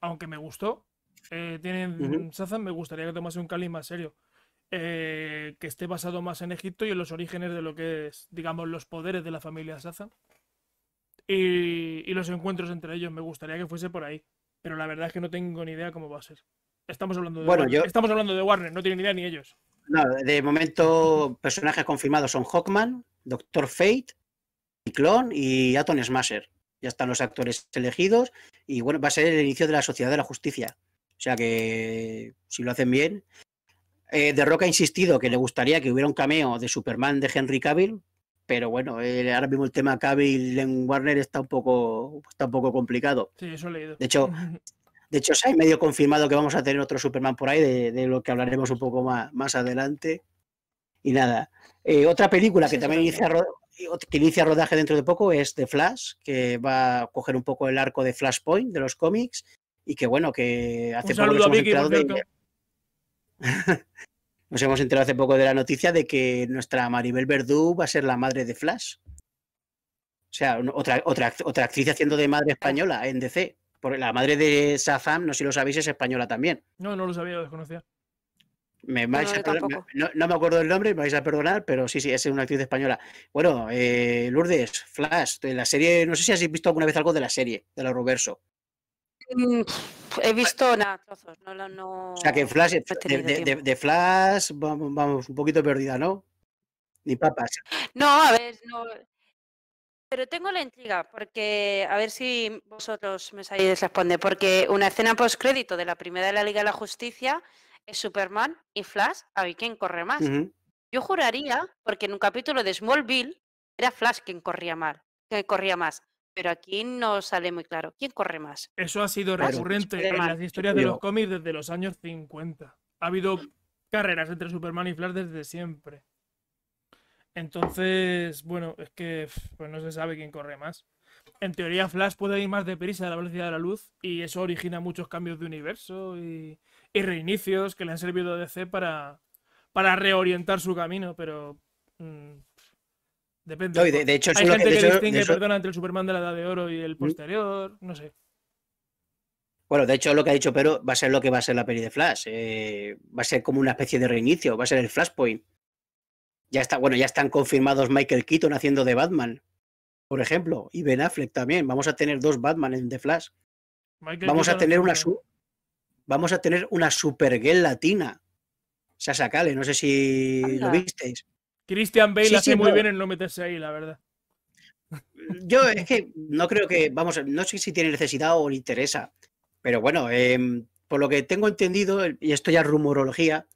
Aunque me gustó. Eh, tienen, me gustaría que tomase un cáliz más serio. que esté basado más en Egipto y en los orígenes de lo que es, digamos, los poderes de la familia Shazam y, los encuentros entre ellos. Me gustaría que fuese por ahí. Pero la verdad es que no tengo ni idea cómo va a ser. Estamos hablando de, Warner. Estamos hablando de Warner, no tienen ni idea ni ellos. de momento, personajes confirmados son Hawkman, Doctor Fate, Ciclón y Atom Smasher. Ya están los actores elegidos y bueno, va a ser el inicio de la Sociedad de la Justicia. O sea que si lo hacen bien. Eh, de Rock ha insistido que le gustaría que hubiera un cameo de Superman de Henry Cavill, pero bueno, eh, ahora mismo el tema Cavill en Warner está un poco, un poco complicado. Sí, eso he leído. De hecho, (laughs) de hecho, se ha medio confirmado que vamos a tener otro Superman por ahí, de, lo que hablaremos un poco más, más adelante. Y nada. Eh, otra película que también inicia, que inicia rodaje dentro de poco es The Flash, que va a coger un poco el arco de Flashpoint de los cómics y que bueno, que hace un poco de... (laughs) Nos hemos enterado hace poco de la noticia de que nuestra Maribel Verdú va a ser la madre de Flash. O sea, otra, otra, otra actriz haciendo de madre española en DC. Porque la madre de Shazam, no sé si lo sabéis, es española también. No, no lo sabía, desconocía. no, me acuerdo del nombre, me vais a perdonar, pero sí, sí, es una actriz española. Bueno, eh, Lourdes, Flash, de la serie, no sé si has visto alguna vez algo de la serie, de la Roverso. Mm, he visto nada, trozos. o sea, que Flash, de, Flash, vamos, un poquito perdida, ¿no? Ni papas. No, a ver, no. Pero tengo la intriga, porque a ver si vosotros me sabéis responder. Porque una escena postcrédito de la primera de la Liga de la Justicia es Superman y Flash, a ver quién corre más. Yo juraría, porque en un capítulo de Smallville era Flash quien corría mal, Que corría más pero aquí no sale muy claro. ¿Quién corre más? Eso ha sido recurrente en las historias de los cómics desde los años 50. Ha habido carreras entre Superman y Flash desde siempre. Entonces, bueno, es que pues no se sabe quién corre más. En teoría, Flash puede ir más deprisa a la velocidad de la luz y eso origina muchos cambios de universo y, reinicios que le han servido a DC para, para reorientar su camino, pero mm, Depende. de, hay gente que, distingue, entre el Superman de la Edad de Oro y el mm. posterior, no sé. Bueno, de hecho, lo que ha dicho Pero va a ser lo que va a ser la peli de Flash. Eh, va a ser como una especie de reinicio, va a ser el Flashpoint. Ya está, bueno, ya están confirmados Michael Keaton haciendo de Batman, por ejemplo, y Ben Affleck también. Vamos a tener dos Batman en The Flash. vamos a tener una vamos a tener una Supergirl latina. Sasakale, no sé si lo visteis. Christian Bale hace muy bien en no meterse ahí, la verdad. Yo es que no creo que, vamos, no sé si tiene necesidad o le interesa, pero bueno, em, por lo que tengo entendido, y esto ya es rumorología,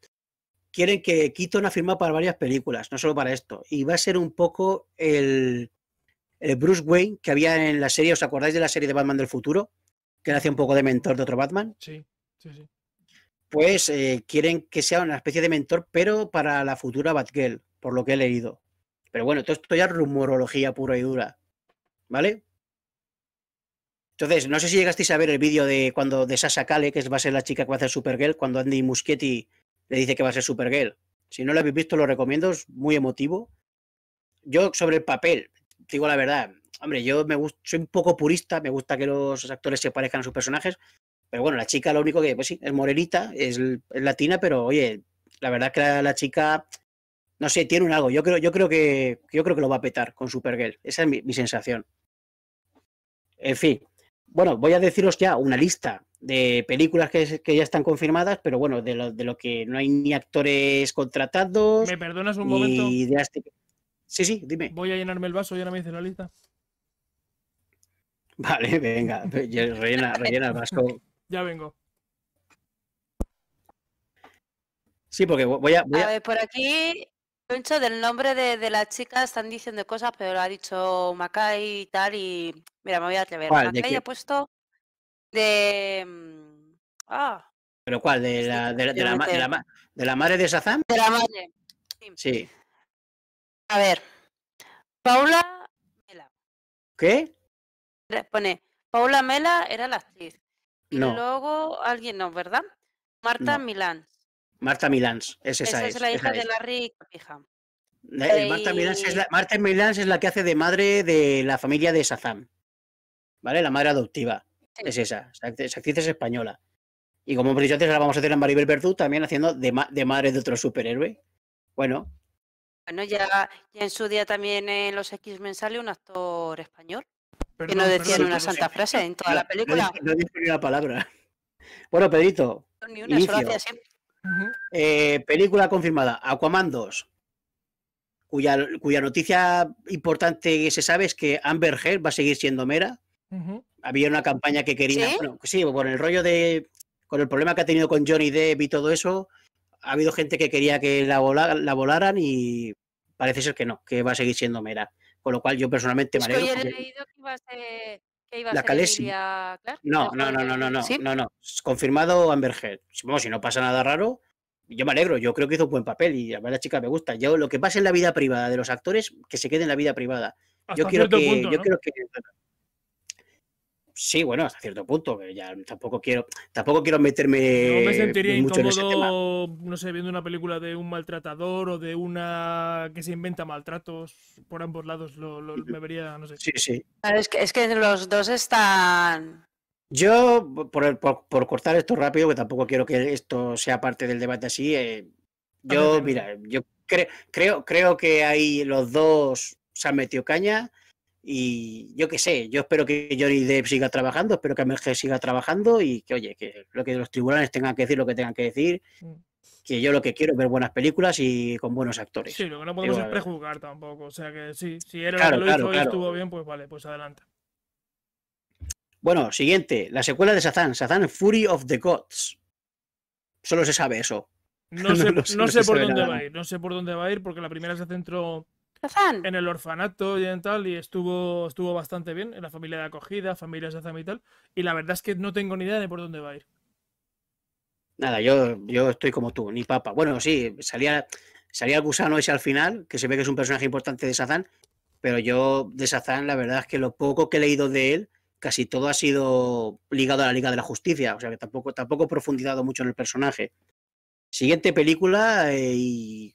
quieren que Keaton ha firmado para varias películas, no solo para esto, y va a ser un poco el, Bruce Wayne que había en la serie, ¿os acordáis de la serie de Batman del futuro? Que le hacía un poco de mentor de otro Batman. Sí, sí, sí. Pues eh, quieren que sea una especie de mentor, pero para la futura Batgirl por lo que he leído. Pero bueno, todo esto ya es rumorología pura y dura. ¿Vale? Entonces, no sé si llegasteis a ver el vídeo de cuando de Sasha Kale, que va a ser la chica que va a hacer Supergirl, cuando Andy Muschietti le dice que va a ser Supergirl. Si no lo habéis visto, lo recomiendo, es muy emotivo. Yo, sobre el papel, digo la verdad, hombre, yo me soy un poco purista, me gusta que los actores se parezcan a sus personajes, pero bueno, la chica lo único que, pues sí, es morenita, es, latina, pero oye, la verdad es que la chica no sé, tiene un algo. Yo creo, yo creo que yo creo que lo va a petar con Supergirl. Esa es mi, sensación. En fin, bueno, voy a deciros ya una lista de películas que, ya están confirmadas, pero bueno, de lo, de lo, que no hay ni actores contratados. ¿Me perdonas un momento? Sí, sí, dime. Voy a llenarme el vaso y ahora me dices la lista. (laughs) Vale, venga, pues, rellena, el vaso. (laughs) ya vengo. Sí, porque voy a, voy a. a... ver, por aquí del nombre de, de, la chica están diciendo cosas, pero lo ha dicho Macay y tal, y mira, me voy a atrever. Macay ha puesto de... Mm, ah. ¿Pero cuál? ¿De la, de, la, madre de Sazam? De la madre. Sí. A ver. Paula Mela. ¿Qué? Pone, Paula Mela era la actriz. Y luego alguien no, ¿verdad? Marta Milán. Marta Milans, es esa. es, la hija de Larry Capija. Eh, Marta, Milans es la, que hace de madre de la familia de Sazam. ¿Vale? La madre adoptiva. Es esa. Esa actriz es española. Y como hemos dicho antes, ahora vamos a hacer en Maribel Verdú también haciendo de, madre de otro superhéroe. Bueno. Bueno, ya, en su día también en los X-Men sale un actor español. que no decía una santa frase en toda la película. No, una palabra. Bueno, Pedrito. Ni una, siempre. Eh, película confirmada, Aquaman 2, cuya, noticia importante que se sabe es que Amber Heard va a seguir siendo Mera. Había una campaña que quería, ¿Sí? con el rollo de, con el problema que ha tenido con Johnny Depp y todo eso, ha habido gente que quería que la, volaran y parece ser que no, que va a seguir siendo Mera. Con lo cual yo personalmente me leído que la Calesi. no No, no, no, no, no, no, no, no. Confirmado Amber Heard. si no pasa nada raro, yo me alegro. Yo creo que hizo un buen papel y a la chica me gusta. Yo lo que pasa en la vida privada de los actores, que se quede en la vida privada. yo quiero que, yo quiero que sí, bueno, hasta cierto punto, ya tampoco quiero, tampoco quiero meterme. No me sentiría mucho en no sé, viendo una película de un maltratador o de una que se inventa maltratos por ambos lados, lo, lo, me vería, no sé. Sí, sí. es que, es que los dos están. Yo, por, por, cortar esto rápido, que tampoco quiero que esto sea parte del debate así, eh, yo, mira, yo creo, creo, creo que ahí los dos se han metido caña y yo qué sé, yo espero que Johnny Depp siga trabajando, espero que Amelge siga trabajando y que, oye, que lo que los tribunales tengan que decir lo que tengan que decir, mm. que yo lo que quiero es ver buenas películas y con buenos actores. Sí, lo que no podemos es prejuzgar tampoco, o sea que sí, si era lo que lo hizo y estuvo bien, pues vale, pues adelante. Bueno, siguiente, la secuela de Sazan, Sazan Fury of the Gods. Solo se sabe eso. No, (laughs) sé, por dónde va ir, no sé por dónde va a ir porque la primera se centró en el orfanato y en tal, y estuvo, estuvo bastante bien, en la familia de acogida, familia de y tal. Y la verdad es que no tengo ni idea de por dónde va a ir. Nada, yo, yo estoy como tú, ni papa. Bueno, sí, salía, salía el gusano ese al final, que se ve que es un personaje importante de sazán pero yo de sazán la verdad es que lo poco que he leído de él, casi todo ha sido ligado a la Liga de la Justicia, o sea que tampoco, tampoco he profundizado mucho en el personaje. Siguiente película, eh, y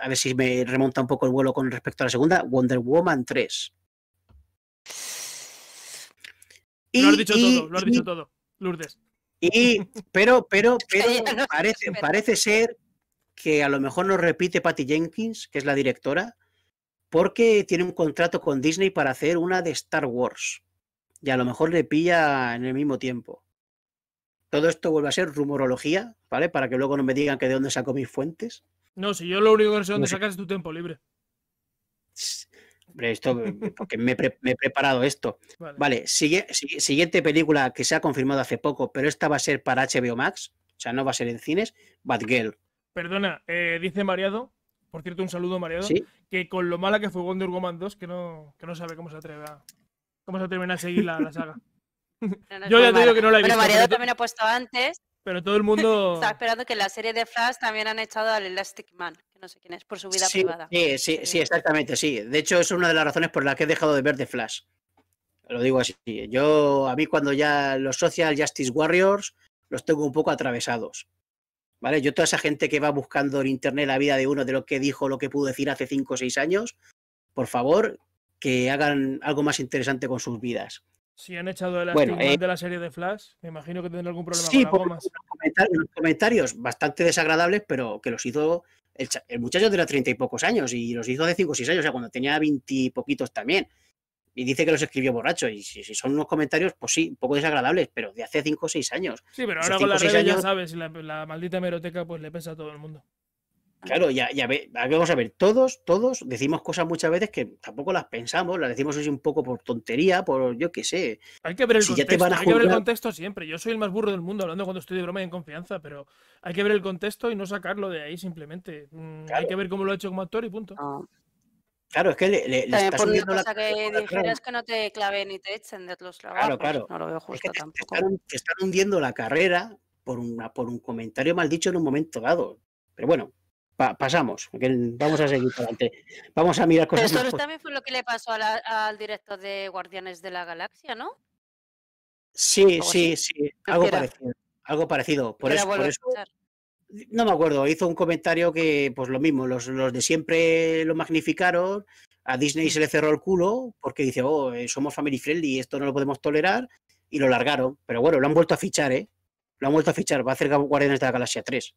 a ver si me remonta un poco el vuelo con respecto a la segunda, Wonder Woman 3. lo has dicho todo, lo has dicho todo, Lourdes. Y, pero, pero, (laughs) pero parece, parece ser que a lo mejor nos repite Patty Jenkins, que es la directora, porque tiene un contrato con Disney para hacer una de Star Wars. Y a lo mejor le pilla en el mismo tiempo. Todo esto vuelve a ser rumorología, ¿vale? Para que luego no me digan que de dónde saco mis fuentes. No, si yo lo único que no sé dónde sacas tu tiempo libre. Hombre, esto, porque me, he preparado esto. Vale, sigue, siguiente película que se ha confirmado hace poco, pero esta va a ser para HBO Max, o sea, no va a ser en cines, Bad Girl. Perdona, eh, dice Mariado, por cierto, un saludo Mariado, que con lo mala que fue Wonder Woman 2, que no, no sabe cómo se atreve a, cómo se atreve a seguir la, saga. (laughs) yo ya te digo que no la he visto. Pero Mariado también ha puesto antes pero todo el mundo. Está esperando que la serie de Flash también han echado al Elastic Man, que no sé quién es, por su vida privada. Sí, sí, sí, exactamente, sí. De hecho, es una de las razones por las que he dejado de ver de Flash. Lo digo así. Yo, a mí, cuando ya los Social Justice Warriors, los tengo un poco atravesados. ¿Vale? Yo, toda esa gente que va buscando en internet la vida de uno, de lo que dijo, lo que pudo decir hace cinco o seis años, por favor, que hagan algo más interesante con sus vidas. Si han echado el bueno, eh, de la serie de Flash, me imagino que tendrá algún problema sí, con comentarios, bastante desagradables, pero que los hizo. El, muchacho muchacho los treinta y pocos años y los hizo hace cinco o seis años, o sea, cuando tenía veintipoquitos también. Y dice que los escribió borracho. Y si, son unos comentarios, pues sí, un poco desagradables, pero de hace cinco o seis años. Sí, pero ahora con la red ya sabes, la, la maldita hemeroteca pues le pesa a todo el mundo. Claro, ya, vamos a ver, todos, todos decimos cosas muchas veces que tampoco las pensamos, las decimos así un poco por tontería, por yo qué sé. Hay que ver el, contexto, hay que ver el contexto siempre. Yo soy el más burro del mundo hablando cuando estoy de broma y en confianza, pero hay que ver el contexto y no sacarlo de ahí simplemente. Mm, hay que ver cómo lo ha hecho como actor y punto. Ah. Claro, es que le, le, estás por cosa que es que no te claven ni te echen de los trabajos. Claro, claro. están, hundiendo la carrera por, una, por un comentario mal dicho en un momento dado. Pero bueno, pasamos, vamos a seguir adelante. Vamos a mirar cosas. Pero también fue lo que le pasó al director de Guardianes de la Galaxia, ¿no? Sí, sí, sí, algo parecido. Algo parecido. Por eso, no me acuerdo, hizo un comentario que, pues lo mismo, los, de siempre lo magnificaron, a Disney mm. se le cerró el culo porque dice, oh, eh, somos family friendly, y esto no lo podemos tolerar, y lo largaron. Pero bueno, lo han vuelto a fichar, ¿eh? Lo han vuelto a fichar, va a hacer Guardianes de la Galaxia 3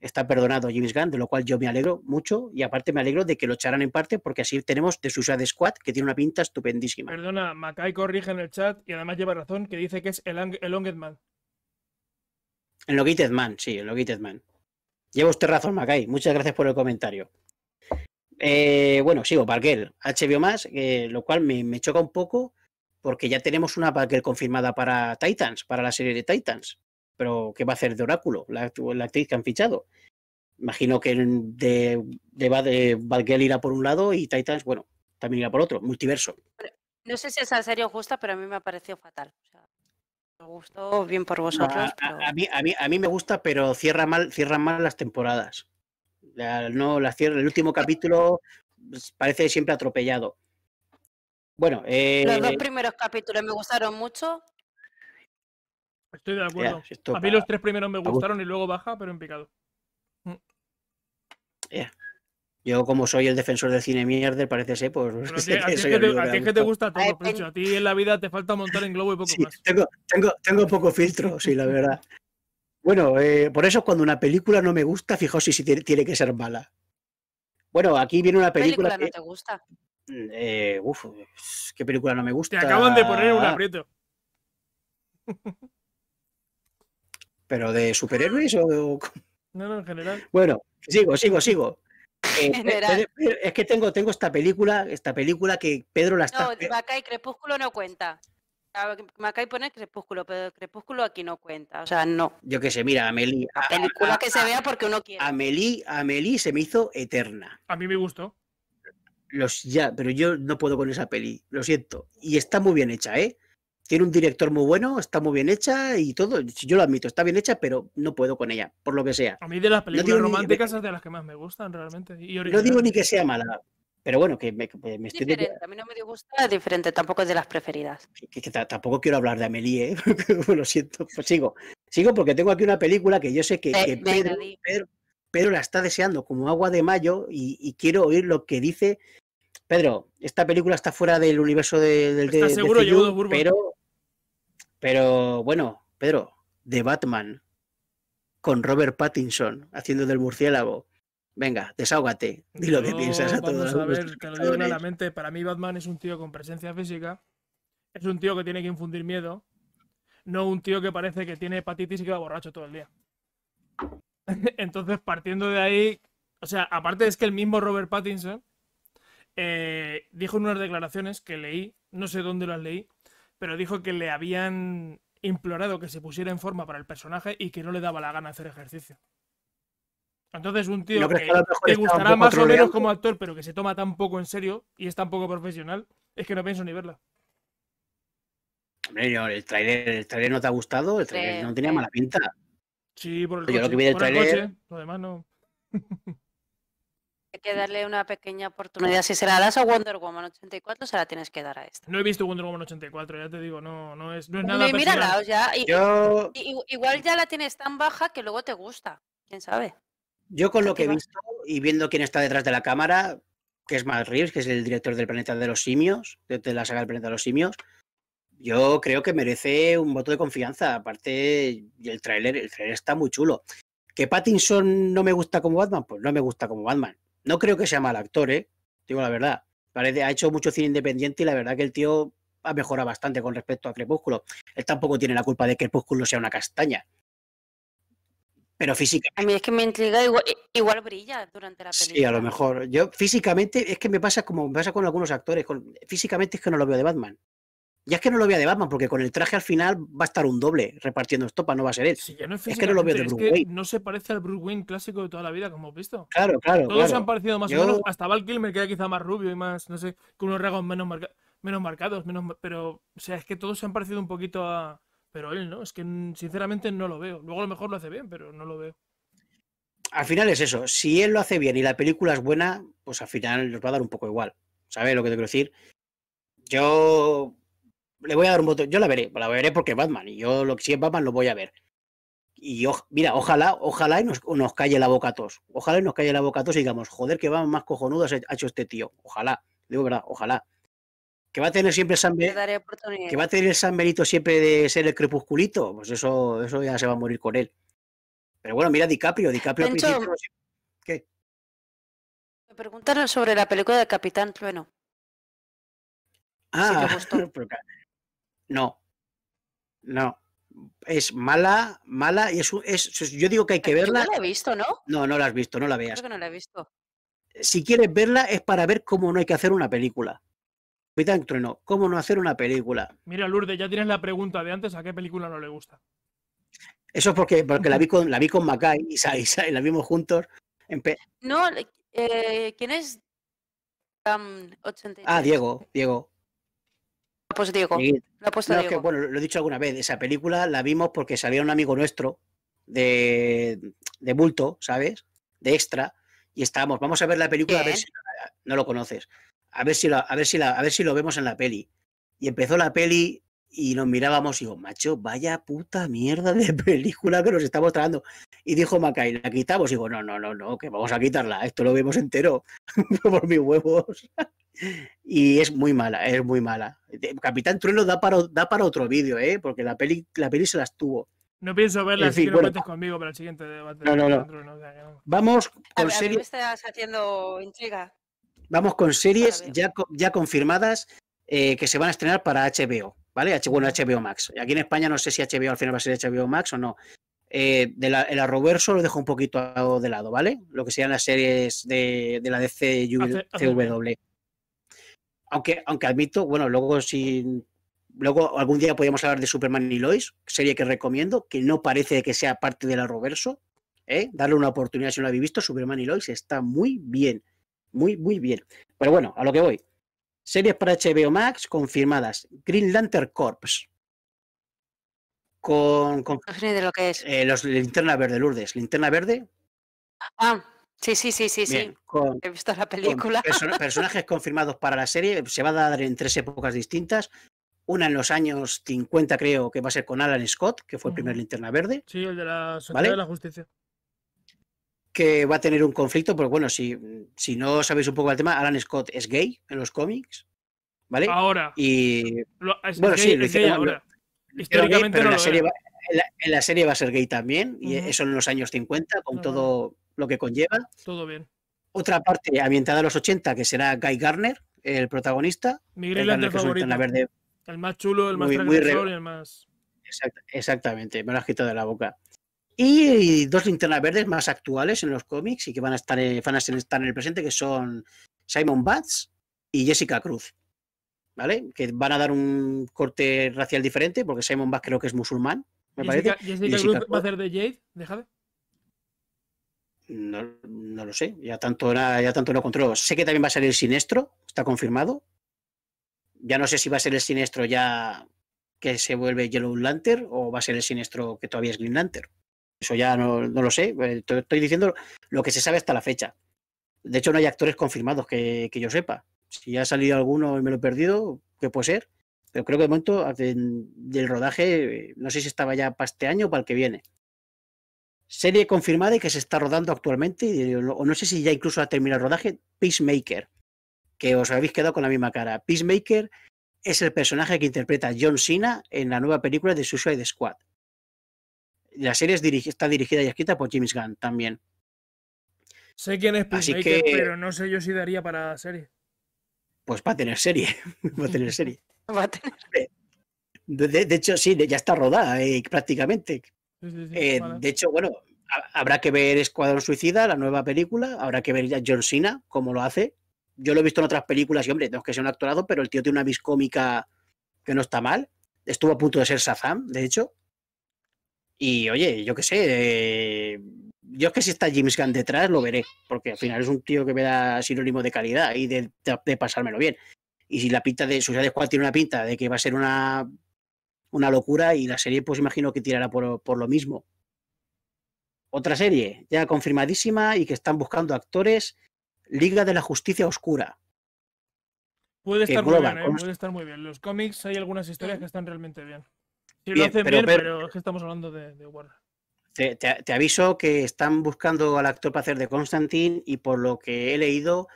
está perdonado James Gunn, de lo cual yo me alegro mucho y aparte me alegro de que lo echaran en parte porque así tenemos de Suicide Squad que tiene una pinta estupendísima. Perdona, Makai corrige en el chat y además lleva razón que dice que es el, el Man. El Longed Man, sí, el Longed Man. Lleva usted razón, Makai Muchas gracias por el comentario. Eh, bueno, sigo, Parker, HBO más, eh, lo cual me, me choca un poco porque ya tenemos una Parker confirmada para Titans, para la serie de Titans pero ¿qué va a hacer de Oráculo, la, actriz que han fichado? Imagino que de, de, de eh, irá por un lado y Titans, bueno, también irá por otro, multiverso. No sé si esa serie os gusta, pero a mí me ha parecido fatal. O me gustó bien por vosotros. A, mí, a, mí, me gusta, pero cierra mal, cierran mal las temporadas. no, la cierra, el último capítulo parece siempre atropellado. Bueno, los dos eh, primeros capítulos me gustaron mucho, Estoy de acuerdo. a mí los tres primeros me gustaron y luego baja, pero en picado. Mm. Yo, como soy el defensor del cine mierder, parece ser, pues. a ti, es que, te, gusta todo, A ti en la vida te falta montar en globo y poco más. Tengo, tengo, poco filtro, sí, la verdad. Bueno, eh, por eso cuando una película no me gusta, fijaos si tiene, que ser mala. Bueno, aquí viene una película. ¿Qué película no te gusta? Mm, eh, uf, ¿qué película no me gusta? Te acaban de poner un aprieto. (laughs) ¿Pero de superhéroes o.? No, no, en general. Bueno, sigo, sigo, sigo. (laughs) En eh, general. Eh, es que tengo, tengo esta película, esta película que Pedro la está. No, Macay Crepúsculo no cuenta. Ah, Macay pone Crepúsculo, pero Crepúsculo aquí no cuenta. O sea, no. Yo qué sé, mira, Amelie. La película que se vea porque uno quiere. Amelie, Amelie se me hizo eterna. A mí me gustó. Los, ya, pero yo no puedo poner esa peli, lo siento. Y está muy bien hecha, ¿eh? tiene un director muy bueno, está muy bien hecha y todo. Yo lo admito, está bien hecha, pero no puedo con ella, por lo que sea. A mí de las películas románticas es de las que más me gustan realmente. no digo ni que sea mala, pero bueno, que me, estoy... Diferente, a mí no me gusta, diferente, tampoco es de las preferidas. tampoco quiero hablar de Amelie, ¿eh? (laughs) lo siento, pues sigo. Sigo porque tengo aquí una película que yo sé que, Pedro, la está deseando como agua de mayo y, quiero oír lo que dice Pedro, esta película está fuera del universo del pero pero bueno, Pedro, de Batman, con Robert Pattinson haciendo del murciélago. Venga, desahógate, di lo que piensas a todos. A ver, lo para mí Batman es un tío con presencia física, es un tío que tiene que infundir miedo, no un tío que parece que tiene hepatitis y que va borracho todo el día. (laughs) Entonces, partiendo de ahí, o sea, aparte es que el mismo Robert Pattinson eh, dijo en unas declaraciones que leí, no sé dónde las leí, pero dijo que le habían implorado que se pusiera en forma para el personaje y que no le daba la gana hacer ejercicio. Entonces, un tío que, te gustará más o menos como actor, pero que se toma tan poco en serio y es tan poco profesional, es que no pienso ni verla. Hombre, el trailer, el trailer no te ha gustado, el trailer no tenía mala pinta. Sí, por el Yo lo que vi del trailer. lo demás no. (laughs) que darle una pequeña oportunidad. Si se la das a Wonder Woman 84, se la tienes que dar a esta. No he visto Wonder Woman 84, ya te digo, no, no, es, nada. Mírala, o igual ya la tienes tan baja que luego te gusta, quién sabe. Yo con lo que he visto y viendo quién está detrás de la cámara, que es Matt Reeves, que es el director del Planeta de los Simios, de la saga del Planeta de los Simios, yo creo que merece un voto de confianza. Aparte, el tráiler el trailer está muy chulo. ¿Que Pattinson no me gusta como Batman? Pues no me gusta como Batman. No creo que sea mal actor, ¿eh? Digo la verdad. Parece, ha hecho mucho cine independiente y la verdad que el tío ha mejorado bastante con respecto a Crepúsculo. Él tampoco tiene la culpa de que Crepúsculo sea una castaña. Pero físicamente. A mí es que me intriga, igual, brilla durante la película. Sí, a lo mejor. Yo físicamente, es que me pasa como me pasa con algunos actores. físicamente es que no lo veo de Batman. Ya es que no lo veo de Batman, porque con el traje al final va a estar un doble repartiendo estopa, no va a ser él. es, que no lo veo de Bruce Wayne. No se parece al Bruce Wayne clásico de toda la vida, como hemos visto. Claro, claro. Todos se han parecido más o menos. Hasta Val Kilmer, que quizá más rubio y más, no sé, con unos rasgos menos, menos marcados. menos Pero, o sea, es que todos se han parecido un poquito a. Pero él, ¿no? Es que sinceramente no lo veo. Luego a lo mejor lo hace bien, pero no lo veo al final es eso. Si él lo hace bien y la película es buena, pues al final nos va a dar un poco igual. ¿Sabes lo que te quiero decir? Yo le voy a dar un voto. Yo la veré, la veré porque Batman. Y yo lo que si es Batman lo voy a ver. Y yo, mira, ojalá, ojalá y nos, nos, calle la boca a todos. Ojalá y nos calle la boca a todos y digamos, joder, que va más cojonudo ha hecho este tío. Ojalá, digo verdad, ojalá. Que va a tener siempre San Que va a tener el San Benito siempre de ser el crepusculito. Pues eso, eso ya se va a morir con él. Pero bueno, mira DiCaprio, DiCaprio principio... ¿Qué? Me preguntaron sobre la película de Capitán Trueno. Ah, sí, (laughs) No. No. Es mala, mala y es, es yo digo que hay que verla. no la he visto, ¿no? No, no la has visto, no la veas. que no la he visto. Si quieres verla es para ver cómo no hay que hacer una película. Cuidado, trueno, cómo no hacer una película. Mira, Lourdes, ya tienes la pregunta de antes, ¿a qué película no le gusta? Eso es porque, porque la vi (laughs) con la vi con Macay y, la vimos juntos. no, eh, ¿quién es? Ah, Diego, Diego pues Diego. lo he dicho alguna vez, esa película la vimos porque salía un amigo nuestro de, de bulto, ¿sabes? De extra. Y estábamos, vamos a ver la película, a ver si no lo conoces. A ver si, a, ver si a ver si lo vemos en la peli. Y empezó la peli y nos mirábamos y digo, macho, vaya puta mierda de (laughs) película que nos está mostrando Y dijo Macay, la quitamos. Y digo, no, no, no, no, que vamos a quitarla. Esto lo vemos entero (laughs) por mis huevos. y es muy mala, es muy mala. Capitán Trueno da para, da para otro vídeo, ¿eh? porque la peli, la se las tuvo. No pienso verla, si conmigo para el siguiente debate. No, no, no. Vamos con series. Vamos con series ya, ya confirmadas eh, que se van a estrenar para HBO. ¿vale? Bueno, HBO Max. Aquí en España no sé si HBO al final va a ser HBO Max o no. Eh, de la, el arroverso lo dejo un poquito de lado, ¿vale? Lo que serían las series de, la DC CW. Aunque, aunque admito, bueno, luego si luego algún día podríamos hablar de Superman y Lois, serie que recomiendo, que no parece que sea parte del arroverso. ¿eh? Darle una oportunidad si no la habéis visto, Superman y Lois está muy bien, muy, muy bien. Pero bueno, a lo que voy. Series para HBO Max confirmadas. Green Lantern Corps. Con, de lo que es. Eh, los, linterna verde, Lourdes. Linterna verde. Ah, sí, sí, sí, sí, sí. He visto la película. (laughs) personajes confirmados para la serie. Se va a dar en tres épocas distintas. Una en los años 50, creo que va a ser con Alan Scott, que fue el primer linterna verde. Sí, el de la Sociedad de la Justicia que va a tener un conflicto, porque bueno, si, si no sabéis un poco el tema, Alan Scott es gay en los cómics, ¿vale? Ahora. Y bueno, sí, lo hice. ahora. Históricamente pero en, la serie va, a ser gay también, y eso en los años 50, con todo lo que conlleva. Todo bien. Otra parte ambientada a los 80, que será Guy Garner, el protagonista. Miguel favorito. El más chulo, el más muy, y el más... exactamente, me lo has quitado de la boca. Y dos linternas verdes más actuales en los cómics y que van a estar, van a estar en el presente, que son Simon Batts y Jessica Cruz. ¿Vale? Que van a dar un corte racial diferente, porque Simon Batts creo que es musulmán, Jessica, Cruz, va a ser de Jade, déjame. No, lo sé, ya tanto, ya tanto no controlo. Sé que también va a salir el siniestro, está confirmado. Ya no sé si va a ser el siniestro ya que se vuelve Yellow Lantern o va a ser el siniestro que todavía es Green Lantern. Eso ya no, lo sé. Eh, estoy diciendo lo que se sabe hasta la fecha. De hecho, no hay actores confirmados que, yo sepa. Si ha salido alguno y me lo he perdido, que puede ser. Pero creo que de momento del rodaje, eh, no sé si estaba ya para este año o para el que viene. Serie confirmada y que se está rodando actualmente, o no sé si ya incluso ha terminado el rodaje, Peacemaker, que os habéis quedado con la misma cara. Peacemaker es el personaje que interpreta John Cena en la nueva película de Suicide Squad la serie está dirigida y escrita por James Gunn también. Sé quién es pero no sé yo si daría para serie. Pues para a tener serie. va tener serie. va a tener (laughs) De, hecho, sí, ya está rodada eh, prácticamente. Eh, de hecho, bueno, habrá que ver Escuadrón Suicida, la nueva película, habrá que ver ya John Cena, cómo lo hace. Yo lo he visto en otras películas y, hombre, tengo que ser un actorado, pero el tío tiene una vis cómica que no está mal. Estuvo a punto de ser Sazam, de hecho. Y oye, yo qué sé, eh, yo es que si está James Gunn detrás lo veré, porque al final es un tío que me da sinónimo de calidad y de, pasármelo bien. Y si la pinta de Suicide Squad tiene una pinta de que va a ser una, una locura y la serie pues imagino que tirará por, lo mismo. Otra serie ya confirmadísima y que están buscando actores, Liga de la Justicia Oscura. Puede estar, muy bien, ¿eh? Puede estar muy bien. Los cómics hay algunas historias mm. que están realmente bien hacen estamos hablando de, Warner. Te, aviso que están buscando al actor para hacer de Constantine y por lo que he leído,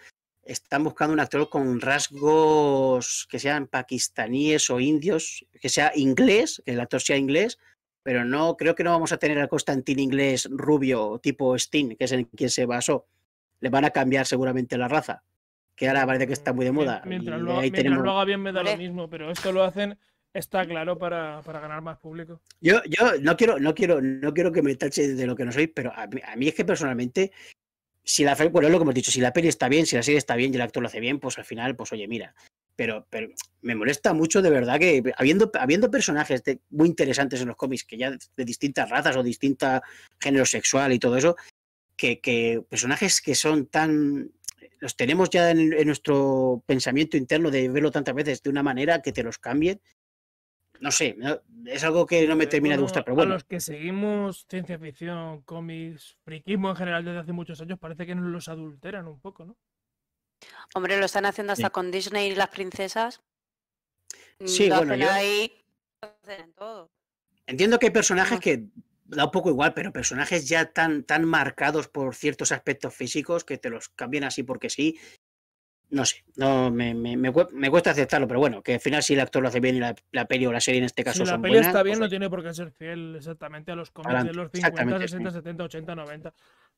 están buscando un actor con rasgos que sean pakistaníes o indios, que sea inglés, que el actor sea inglés, pero no creo que no vamos a tener al Constantine inglés rubio tipo Steen, que es en quien se basó. Le van a cambiar seguramente la raza, que ahora parece que está mm, muy de moda. Mientras, haga bien me da lo mismo, pero esto lo hacen está claro para, ganar más público. Yo, yo no quiero, no quiero, no quiero que me tache de lo que no soy, pero a mí, es que personalmente, si la bueno, lo que hemos dicho, si la peli está bien, si la serie está bien y el actor lo hace bien, pues al final, pues oye, mira. Pero, pero me molesta mucho de verdad que habiendo, habiendo personajes muy interesantes en los cómics, que ya de, distintas razas o distinta género sexual y todo eso, que, personajes que son tan los tenemos ya en, nuestro pensamiento interno de verlo tantas veces de una manera que te los cambien no sé, es algo que no me termina de gustar, pero bueno. los que seguimos ciencia ficción, cómics, friquismo en general desde hace muchos años, parece que nos los adulteran un poco, ¿no? Hombre, lo están haciendo hasta con Disney y las princesas. Sí, bueno, hacen todo. Entiendo que hay personajes que da un poco igual, pero personajes ya tan, tan marcados por ciertos aspectos físicos que te los cambian así porque sí, no sé, no me, cuesta aceptarlo, pero bueno, que al final si el actor lo hace bien y la, la peli o la serie en este caso si la peli está bien, pues no tiene por qué ser fiel exactamente a los cómics de los 50, 60, 70, 80, 90.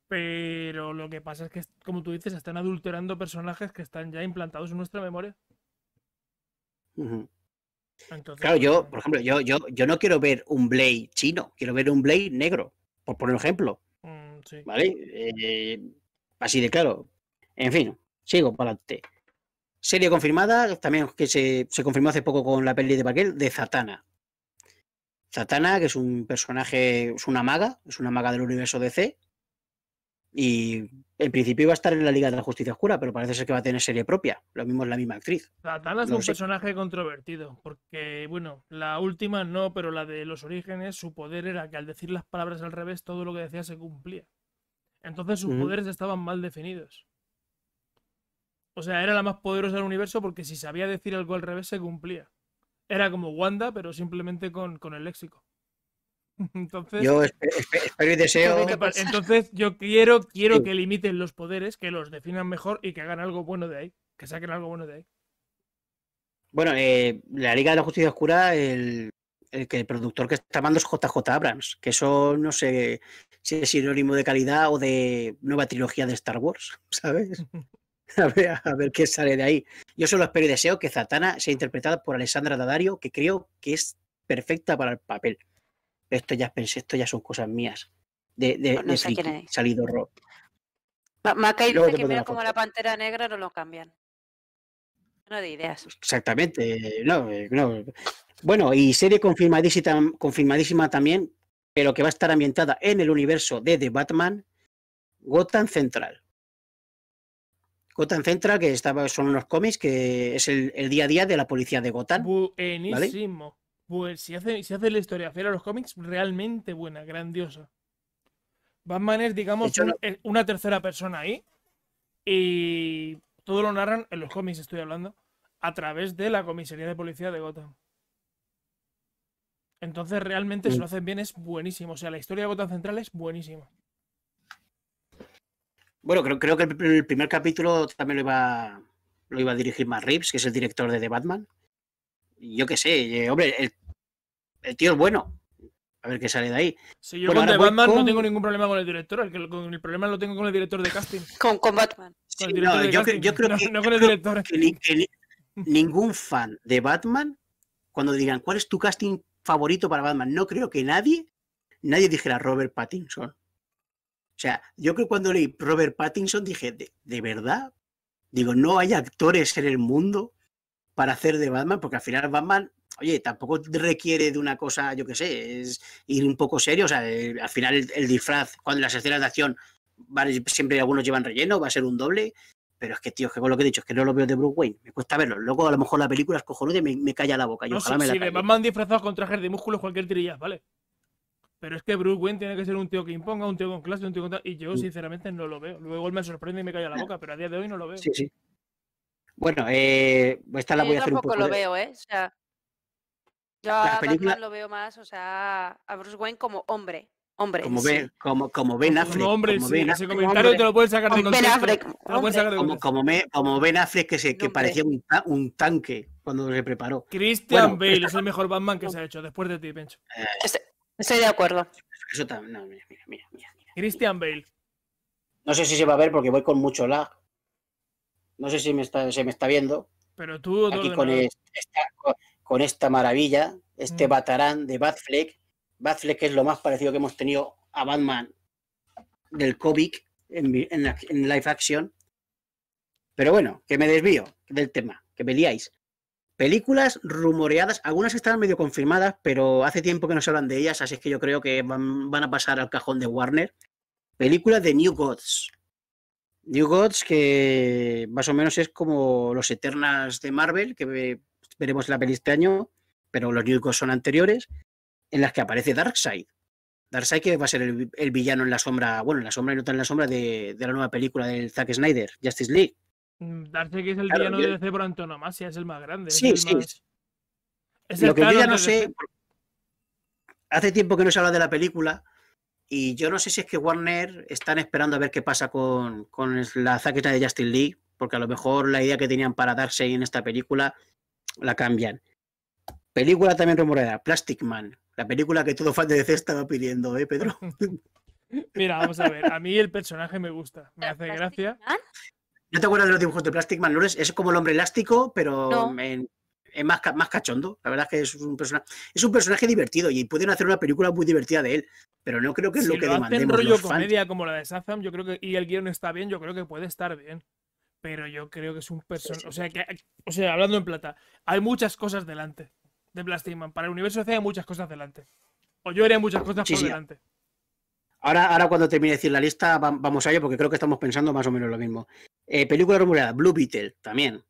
Pero lo que pasa es que, como tú dices, están adulterando personajes que están ya implantados en nuestra memoria. claro, pues, yo, por ejemplo, yo, yo, yo no quiero ver un Blade chino, quiero ver un Blade negro, por poner un ejemplo. Mm, ¿Vale? Eh, así de claro. En fin, sigo para adelante. Serie confirmada, también que se, confirmó hace poco con la peli de Paquel, de Zatana. Zatana, que es un personaje, es una maga, es una maga del universo DC. Y en principio iba a estar en la Liga de la Justicia Oscura, pero parece ser que va a tener serie propia. Lo mismo es la misma actriz. Zatanna es un personaje controvertido, porque, bueno, la última no, pero la de los orígenes, su poder era que al decir las palabras al revés, todo lo que decía se cumplía. Entonces sus poderes estaban mal definidos. O sea, era la más poderosa del universo porque si sabía decir algo al revés se cumplía. Era como Wanda, pero simplemente con, el léxico. (laughs) Entonces, yo espero, y deseo. Entonces, yo quiero, quiero que limiten los poderes, que los definan mejor y que hagan algo bueno de ahí. Que saquen algo bueno de ahí. Bueno, eh, la Liga de la Justicia Oscura, el, el, que el productor que está mandando es JJ Abrams, que eso no sé si es sinónimo de calidad o de nueva trilogía de Star Wars, (laughs) ¿sabes? (laughs) (laughs) a ver, qué sale de ahí. Yo solo espero y deseo que Zatanna sea interpretada por Alessandra Dadario, que creo que es perfecta para el papel. Esto ya pensé, esto ya son cosas mías. De, de, salido rock. dice que mira como la pantera negra no lo cambian. No de ideas. Exactamente, eh, no, Bueno, y serie confirmadísima, confirmadísima también, pero que va a estar ambientada en el universo de The Batman, Gotham Central. Gotham Central, que estaba, son los cómics que es el, día a día de la policía de Gotham. Buenísimo. Pues si hace, hace la historia fiel a los cómics, realmente buena, grandiosa. Batman es, digamos, una tercera persona ahí. Y todo lo narran en los cómics, estoy hablando, a través de la comisaría de policía de Gotham. Entonces realmente si mm. lo hacen bien es buenísimo. O sea, la historia de Gotham Central es buenísima. Bueno, creo, creo que el, primer capítulo también lo iba, lo iba a dirigir Matt Reeves, que es el director de The Batman. Yo qué sé, eh, hombre, el, tío es bueno. A ver qué sale de ahí. yo con The Batman no tengo ningún problema con el director, el, problema lo tengo con el director de casting. Con, Batman. no, yo, con el director. ningún fan de Batman, cuando digan cuál es tu casting favorito para Batman, no creo que nadie, nadie dijera Robert Pattinson. O sea, yo creo que cuando leí Robert Pattinson dije, ¿de, verdad? Digo, no hay actores en el mundo para hacer de Batman, porque al final Batman, oye, tampoco requiere de una cosa, yo qué sé, es ir un poco serio. O sea, eh, al final el, disfraz, cuando las escenas de acción, van, siempre algunos llevan relleno, va a ser un doble. Pero es que, tío, es que con lo que he dicho, es que no lo veo de Bruce Wayne. Me cuesta verlo. Luego, a lo mejor la película es cojonuda y me, calla la boca. no, me Batman disfrazado con trajes de músculos, cualquier tirilla, ¿vale? Pero es que Bruce Wayne tiene que ser un tío que imponga, un tío con clase, un tío con tal. Y yo, mm. sinceramente, no lo veo. Luego él me sorprende y me a la boca, pero a día de hoy no lo veo. Sí, sí. Bueno, eh, esta la voy a hacer un poco. lo veo, ¿eh? O sea, yo a Batman lo veo más, o sea, a Bruce Wayne como hombre. Hombre. Como, ben, como, como Affleck. Como hombre, ese comentario te lo puedes sacar de Como Ben Affleck, Como, ben, Affleck, que, que parecía un, un, tanque cuando se preparó. Christian Bale es el mejor Batman que se ha hecho después de ti, Pencho. Este, Estoy de acuerdo. Eso no, Christian Bale. No sé si se va a ver porque voy con mucho lag. No sé si me se me está viendo. Pero tú, este, este con, esta, maravilla, este mm. Batarán de Batfleck. Batfleck es lo más parecido que hemos tenido a Batman del cómic en, live action. Pero bueno, que me desvío del tema, que me liáis. Películas rumoreadas, algunas están medio confirmadas, pero hace tiempo que no se hablan de ellas, así es que yo creo que van, a pasar al cajón de Warner. Película de New Gods. New Gods, que más o menos es como los Eternas de Marvel, que veremos la peli este año, pero los New Gods son anteriores, en las que aparece Darkseid. Darkseid que va a ser el, villano en la sombra, bueno, en la sombra y no tan en la sombra de, de la nueva película del Zack Snyder, Justice League. Mm, darse que es el día de DC por antonomasia, es el más grande. Sí, sí. Es Lo que ya no sé. Hace tiempo que no se habla de la película. Y yo no sé si es que Warner están esperando a ver qué pasa con, la zaqueta de Justin Lee, porque a lo mejor la idea que tenían para darse en esta película la cambian. Película también rumoreada, Plastic Man, la película que todo fan de DC estaba pidiendo, ¿eh, Pedro? (laughs) Mira, vamos a ver, a mí el personaje me gusta, me hace (laughs) gracia. ¿No te acuerdas de los dibujos de Plastic Man Lores? Es como el hombre elástico, pero es más, cachondo. La verdad es que es un, es un personaje divertido y pueden hacer una película muy divertida de él, pero no creo que es lo que lo demandemos. rollo comedia como la de Shazam, yo creo que y el guión está bien, yo creo que puede estar bien. Pero yo creo que es un personaje, o sea, que o sea, hablando en plata, hay muchas cosas delante de Plastic Man. Para el universo C hay muchas cosas delante. O yo haría muchas cosas por delante. Ahora, ahora cuando termine de decir la lista, vamos a ello, porque creo que estamos pensando más o menos lo mismo. Eh, película rumorada, Blue Beetle también.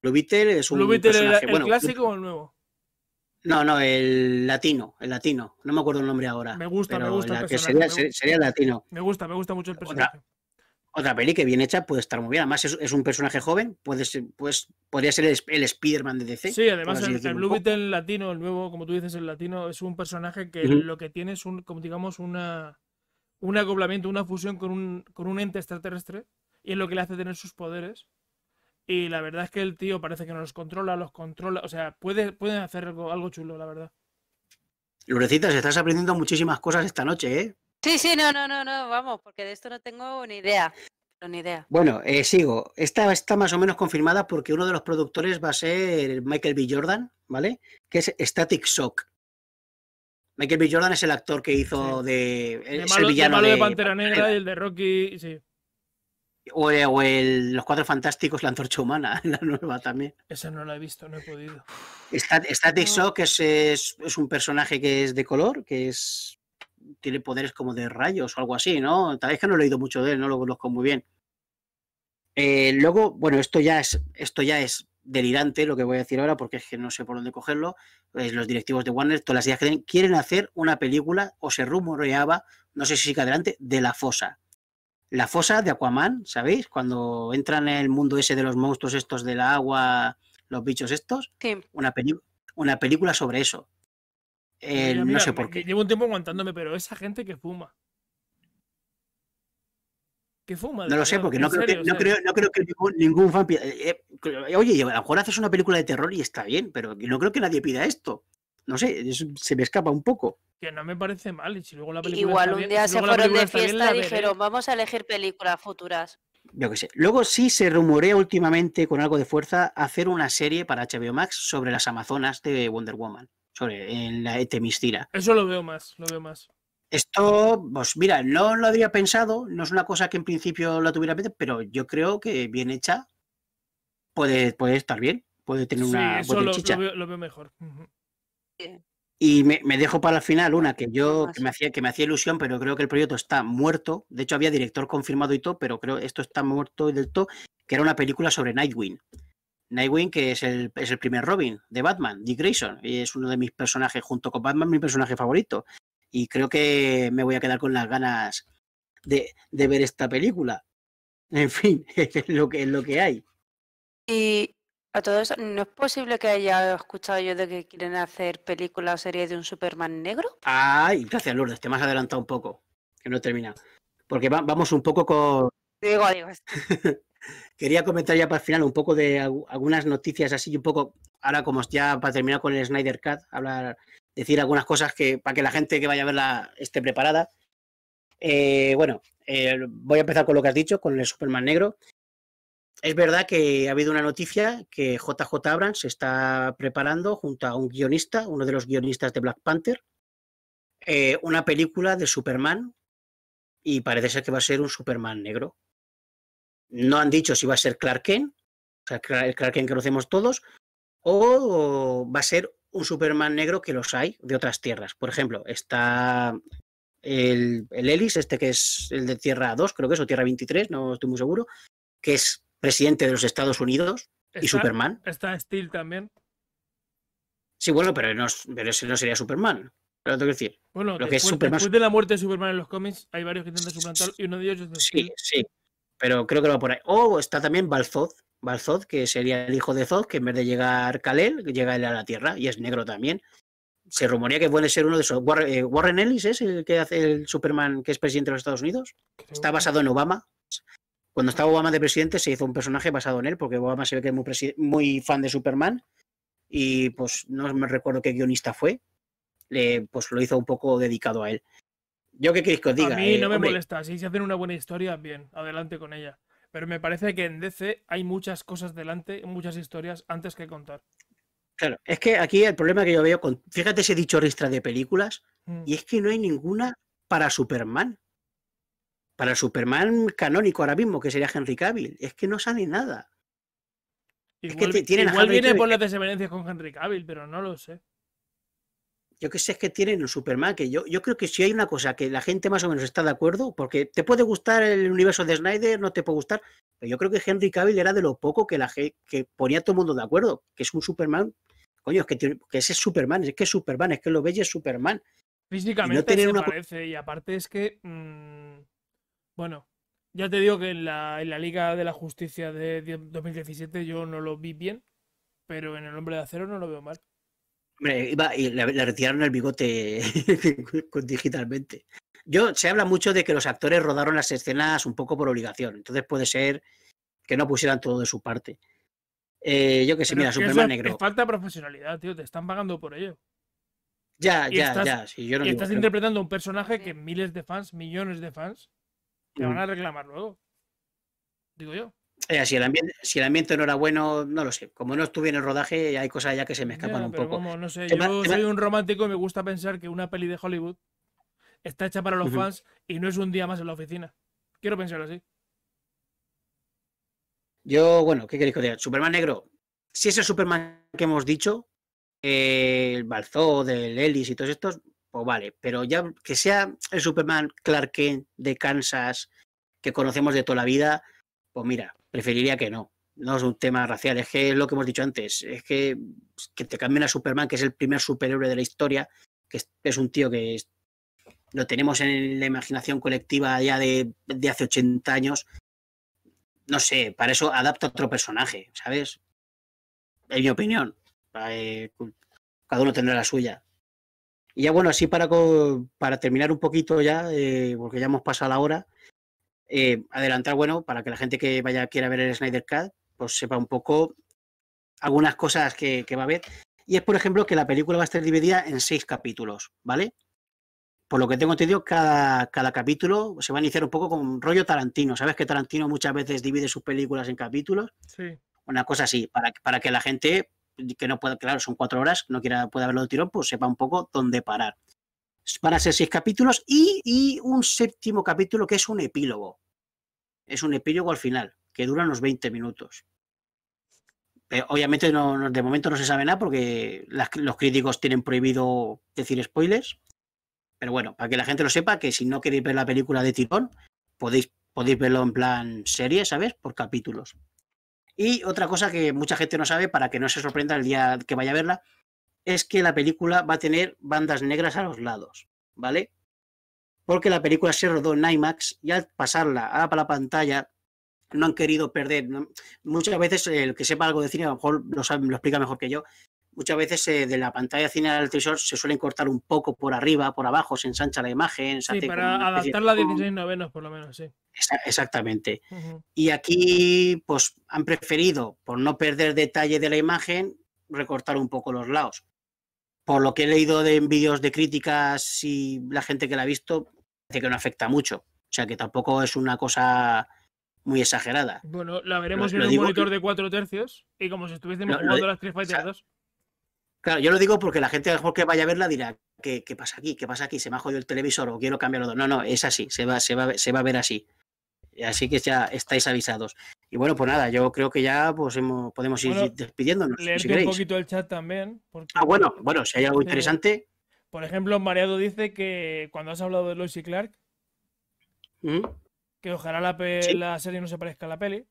Blue Beetle es un Blue personaje, el, clásico o el nuevo? No, no, el latino, el latino. No me acuerdo el nombre ahora. Me gusta, me gusta. El sería, latino. Me gusta, me gusta mucho el personaje. Otra, peli que bien hecha puede estar muy bien. Además, es, un personaje joven, puede ser, pues, podría ser el, Spider-Man de DC. Sí, además el, Blue Beetle latino, el nuevo, como tú dices, el latino, es un personaje que lo que tiene es un, como digamos, una, un acoplamiento, una fusión con un, con un ente extraterrestre y es lo que le hace tener sus poderes. Y la verdad es que el tío parece que no los controla, los controla, o sea, puede, pueden hacer algo, chulo, la verdad. Lurecitas, estás aprendiendo muchísimas cosas esta noche, ¿eh? Sí, sí, no, no, no, no, vamos, porque de esto no tengo ni idea. Ni idea. Bueno, eh, sigo. Esta está más o menos confirmada porque uno de los productores va a ser Michael B. Jordan, ¿vale? Que es Static Shock. Michael B. Jordan es el actor que hizo de. el de, malo de Pantera Negra y el de Rocky, sí. O, eh, Los Cuatro Fantásticos, la antorcha humana, (laughs) la nueva también. Esa no la he visto, no he podido. Está, está Shock, es, es, un personaje que es de color, que es tiene poderes como de rayos o algo así, ¿no? Tal vez que no he leído mucho de él, no lo conozco muy bien. Eh, luego, bueno, esto ya es, esto ya es delirante lo que voy a decir ahora, porque es que no sé por dónde cogerlo. los directivos de Warner, todas las ideas que tienen, quieren hacer una película, o se rumoreaba, no sé si sigue adelante, de la fosa la fosa de Aquaman, ¿sabéis? Cuando entran en el mundo ese de los monstruos estos del agua, los bichos estos. Una, una película sobre eso. Eh, no sé por qué. Llevo un tiempo aguantándome, pero esa gente que fuma. Que fuma. No lo sé, porque no creo, que, ningún, fan pida, eh, eh, oye, a lo mejor haces una película de terror y está bien, pero no creo que nadie pida esto no sé, se me escapa un poco. Que no me parece mal. Igual un día se fueron de fiesta y dijeron, vamos a elegir películas futuras. Yo qué sé. Luego sí se rumorea últimamente con algo de fuerza hacer una serie para HBO Max sobre las Amazonas de Wonder Woman, sobre en la Etemistira. Eso lo veo más, lo veo más. Esto, pues mira, no lo había pensado, no es una cosa que en principio la tuviera pensado, pero yo creo que bien hecha puede, puede estar bien, puede tener una buena chicha. Lo veo, mejor. Y me, dejo para el final una que yo que me, hacía, que me hacía ilusión, pero creo que el proyecto está muerto. De hecho, había director confirmado y todo, pero creo que esto está muerto y del todo, que era una película sobre Nightwing. Nightwing, que es el, es el primer Robin de Batman, Dick Grayson, y es uno de mis personajes, junto con Batman, mi personaje favorito. Y creo que me voy a quedar con las ganas de, de ver esta película. En fin, (laughs) es lo que, es lo que hay. Y a todos, ¿no es posible que haya escuchado yo de que quieren hacer película o serie de un Superman negro? Ay, gracias Lourdes, te has adelantado un poco, que no termina. Porque vamos un poco con... Digo, digo. (laughs) Quería comentar ya para el final un poco de algunas noticias así, un poco, ahora como ya para terminar con el Snyder Cut, hablar, decir algunas cosas que para que la gente que vaya a verla esté preparada. Eh, bueno, eh, voy a empezar con lo que has dicho, con el Superman negro es verdad que ha habido una noticia que JJ Abrams se está preparando junto a un guionista, uno de los guionistas de Black Panther, eh, una película de Superman y parece ser que va a ser un Superman negro. No han dicho si va a ser Clark Kent, o sea, el Clark Kent que conocemos todos, o va a ser un Superman negro que los hay de otras tierras. Por ejemplo, está el, el este que es el de Tierra 2, creo que es, o Tierra 23, no estoy muy seguro, que es presidente de los Estados Unidos y Superman. Está Steel también. Sí, bueno, pero, no, ese no sería Superman. Lo tengo que decir. después, de la muerte de Superman en los cómics, hay varios que intentan suplantarlo y uno de ellos es Steel. Sí, sí. Pero creo que va por ahí. O está también Balzoth, Balzoth, que sería el hijo de Zod, que en vez de llegar Kalel, llega él a la Tierra y es negro también. Se rumorea que puede ser uno de esos. Warren, eh, Ellis es el que hace el Superman que es presidente de los Estados Unidos. Está basado en Obama. Cuando estaba Obama de presidente se hizo un personaje basado en él, porque Obama se ve que es muy, fan de Superman y pues no me recuerdo qué guionista fue, le pues lo hizo un poco dedicado a él. Yo qué queréis que os diga. A mí eh, no me molesta, si se hacen una buena historia, bien, adelante con ella. Pero me parece que en DC hay muchas cosas delante, muchas historias antes que contar. Claro, es que aquí el problema que yo veo con. Fíjate ese dicho ristra de películas, mm. y es que no hay ninguna para Superman para el Superman canónico ahora mismo, que sería Henry Cavill, es que no sale nada. Igual, es que viene por las desavenencias con Henry Cavill, pero no lo sé. Yo qué sé es que tienen un Superman, que yo, yo creo que si hay una cosa que la gente más o menos está de acuerdo, porque te puede gustar el universo de Snyder, no te puede gustar, pero yo creo que Henry Cavill era de lo poco que, la, que ponía todo el mundo de acuerdo, que es un Superman, coño, es que, que ese es Superman, es que es Superman, es que lo bello es Superman. Físicamente no se parece, y aparte es que... Mm, bueno, ya te digo que en la, Liga de la Justicia de 2017 yo no lo vi bien, pero en el Hombre de Acero no lo veo mal. Hombre, iba, y le, retiraron el bigote (laughs) digitalmente. Yo, se habla mucho de que los actores rodaron las escenas un poco por obligación, entonces puede ser que no pusieran todo de su parte. Eh, yo que sé, mira, Superman negro. falta profesionalidad, tío, te están pagando por ello. Ya, ya, ya. y estás interpretando un personaje que miles de fans, millones de fans, te van a mm. reclamar luego. Digo yo. Eh, si, el ambiente, no era bueno, no lo sé. Como no estuve en el rodaje, hay cosas ya que se me escapan un poco. no sé, yo soy un romántico y me gusta pensar que una peli de Hollywood está hecha para los fans y no es un día más en la oficina. Quiero pensar así. Yo, bueno, ¿qué queréis que Superman negro. Si ese Superman que hemos dicho, eh, el Balzó, del Ellis y todos estos, pues vale, pero ya que sea el Superman Clark Kent de Kansas que conocemos de toda la vida, pues mira, preferiría que no. No es un tema racial, es que es lo que hemos dicho antes, es que, pues, te cambien a Superman, que es el primer superhéroe de la historia, que es, un tío que lo tenemos en la imaginación colectiva ya de, hace 80 años. No sé, para eso adapta a otro personaje, ¿sabes? En mi opinión. Eh, cada uno tendrá la suya. Y ya bueno, así para, para terminar un poquito ya, eh, porque ya hemos pasado la hora, eh, adelantar, bueno, para que la gente que vaya quiera ver el Snyder Cut, pues sepa un poco algunas cosas que, va a ver. Y es, por ejemplo, que la película va a estar dividida en seis capítulos, ¿vale? por lo que tengo entendido, cada, cada capítulo se va a iniciar un poco con rollo Tarantino. Sabes que Tarantino muchas veces divide sus películas en capítulos. Sí. Una cosa así, para, para que la gente que no pueda, claro, son cuatro horas, no quiera, puede verlo de tirón, pues sepa un poco dónde parar. Van a ser seis capítulos y, y un séptimo capítulo que es un epílogo. Es un epílogo al final, que dura unos 20 minutos obviamente no, de momento no se sabe nada porque los críticos tienen prohibido decir spoilers. Pero bueno, para que la gente lo sepa, que si no queréis ver la película de tirón, podéis, podéis verlo en plan serie, ¿sabes? Por capítulos. Y otra cosa que mucha gente no sabe, para que no se sorprenda el día que vaya a verla, es que la película va a tener bandas negras a los lados, ¿vale? Porque la película se rodó en IMAX y al pasarla a la pantalla no han querido perder. Muchas veces el que sepa algo de cine a lo mejor lo, lo explica mejor que yo, muchas veces eh, de la pantalla cine al televisor se suelen cortar un poco por arriba, por abajo, se ensancha la imagen. sí, para adaptarla la a 16 novenos, por lo menos, sí. Exactamente. Y aquí, pues, han preferido, por no perder detalle de la imagen, recortar un poco los lados. Por lo que he leído de, envíos de críticas y la gente que la ha visto, dice que no afecta mucho. O sea, que tampoco es una cosa muy exagerada. Bueno, la veremos en un monitor de cuatro tercios y como si estuviésemos jugando de las Street Fighter Claro, yo lo digo porque la gente a lo mejor que vaya a verla dirá, ¿qué, pasa aquí? ¿Qué pasa aquí? Se me ha jodido el televisor o quiero cambiarlo. No, no, es así, se va, se se va a ver así. Así que ya estáis avisados. Y bueno, pues nada, yo creo que ya pues, podemos ir despidiéndonos. Leer un poquito el chat también. Ah, bueno, bueno, si hay algo interesante. Por ejemplo, Mareado dice que cuando has hablado de Lois y Clark, ¿Mm? que ojalá la, la serie no se parezca a la peli.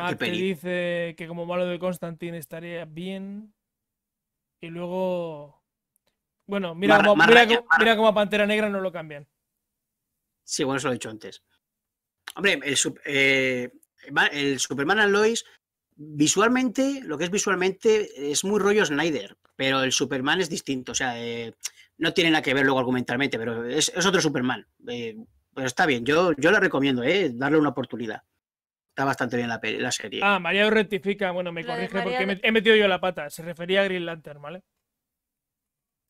Ah, que dice que como malo de Constantine estaría bien. Y luego. Bueno, mira, como, mira, a Pantera Negra no lo cambian. Sí, bueno, eso lo he dicho antes. Hombre, eh, el, Superman and Lois, visualmente, lo que es visualmente, es muy rollo Snyder, pero el Superman es distinto. O sea, eh, no tiene nada que ver luego argumentalmente, pero es, otro Superman. Eh, pero pues está bien, yo, yo le recomiendo, darle una oportunidad. Está bastante bien la, serie. Ah, María rectifica, bueno, me corrige porque he metido yo la pata. Se refería a Green Lantern, ¿vale?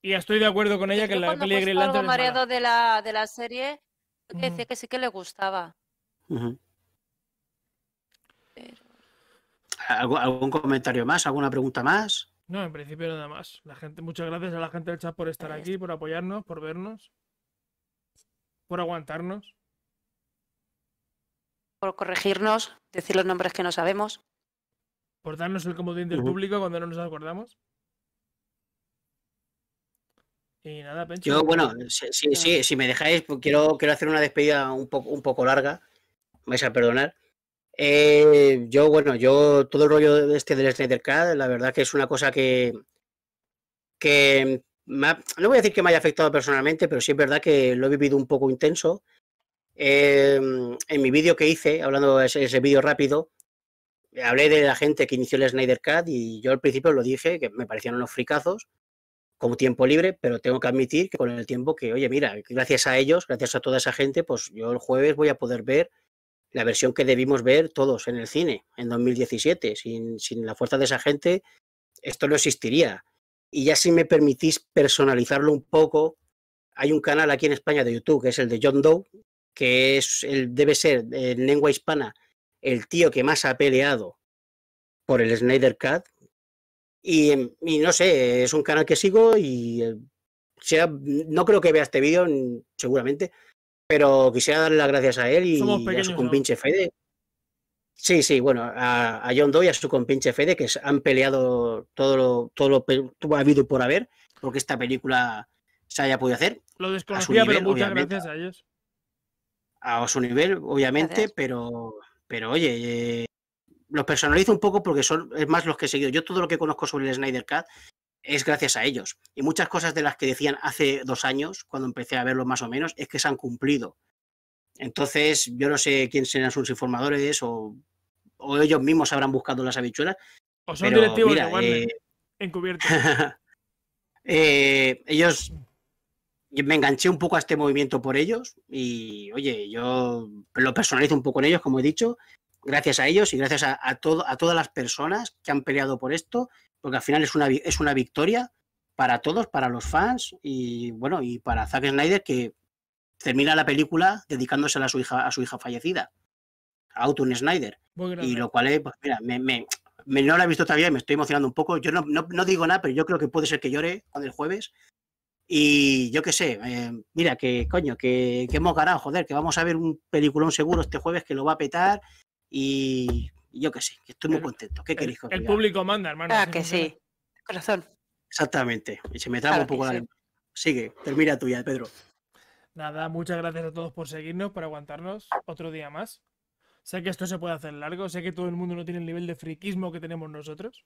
Y estoy de acuerdo con ella que la peli de Green Lantern. mareado es De, la, de la serie, que que sí que le gustaba. ¿Algún comentario más? ¿Alguna pregunta más? No, en principio nada más. La gente, muchas gracias a la gente del chat por estar aquí, por apoyarnos, por vernos, por aguantarnos corregirnos, decir los nombres que no sabemos. Por darnos el comodín del público cuando no nos acordamos. Y nada, Pencho. Yo, bueno, sí, si me dejáis, pues quiero, quiero hacer una despedida un poco, un poco larga. Vais a perdonar. Eh, yo, bueno, yo todo el rollo de este del Snyder Cut, la verdad que es una cosa que, que no voy a decir que me haya afectado personalmente, pero sí es verdad que lo he vivido un poco intenso Em, en mi vídeo que hice, hablando de ese, vídeo rápido, hablé de la gente que inició el Snyder Cut y yo al principio lo dije, que me parecían unos fricazos, como tiempo libre, pero tengo que admitir que con el tiempo que, oye, mira, gracias a ellos, gracias a toda esa gente, pues yo el jueves voy a poder ver la versión que debimos ver todos en el cine en 2017. Sin, sin la fuerza de esa gente, esto no existiría. Y ya si me permitís personalizarlo un poco, hay un canal aquí en España de YouTube que es el de John Doe, que es, el, debe ser en lengua hispana el tío que más ha peleado por el Snyder Cut. Y, em, no sé, es un canal que sigo y eh, no creo que vea este vídeo, seguramente, pero quisiera darle las gracias a él y a su compinche Fede. Sí, sí, bueno, a, John Doe y a su compinche Fede, que han peleado todo lo, todo lo, ha habido por haber, porque esta película se haya podido hacer. Lo desconocía, pero muchas gracias a ellos a su nivel, obviamente, pero, pero oye, eh, los personalizo un poco porque son es más los que he seguido. Yo todo lo que conozco sobre el Snyder Cat es gracias a ellos. Y muchas cosas de las que decían hace dos años, cuando empecé a verlo más o menos, es que se han cumplido. Entonces, yo no sé quiénes serán sus informadores o, ellos mismos habrán buscado las habichuelas. O son directivos de eh, encubiertos. (laughs) Eh, ellos me enganché un poco a este movimiento por ellos y, oye, yo lo personalizo un poco en ellos, como he dicho, gracias a ellos y gracias a, todo, a todas las personas que han peleado por esto, porque al final es una, es una victoria para todos, para los fans y, bueno, y para Zack Snyder que termina la película dedicándosela a su hija, a su hija fallecida, a Snyder. Y lo cual es, pues mira, me, no la he visto todavía y me estoy emocionando un poco. Yo no, no digo nada, pero yo creo que puede ser que llore cuando el jueves y yo que sé, eh, mira que coño, que, hemos ganado, joder, que vamos a ver un peliculón seguro este jueves que lo va a petar y, yo que sé, que estoy muy contento. ¿Qué el, queréis El público manda, hermano. Ah, que sí. Corazón. Exactamente. Y se me traba un poco la lengua Sigue, termina tuya, Pedro. Nada, muchas gracias a todos por seguirnos, por aguantarnos otro día más. Sé que esto se puede hacer largo, sé que todo el mundo no tiene el nivel de friquismo que tenemos nosotros.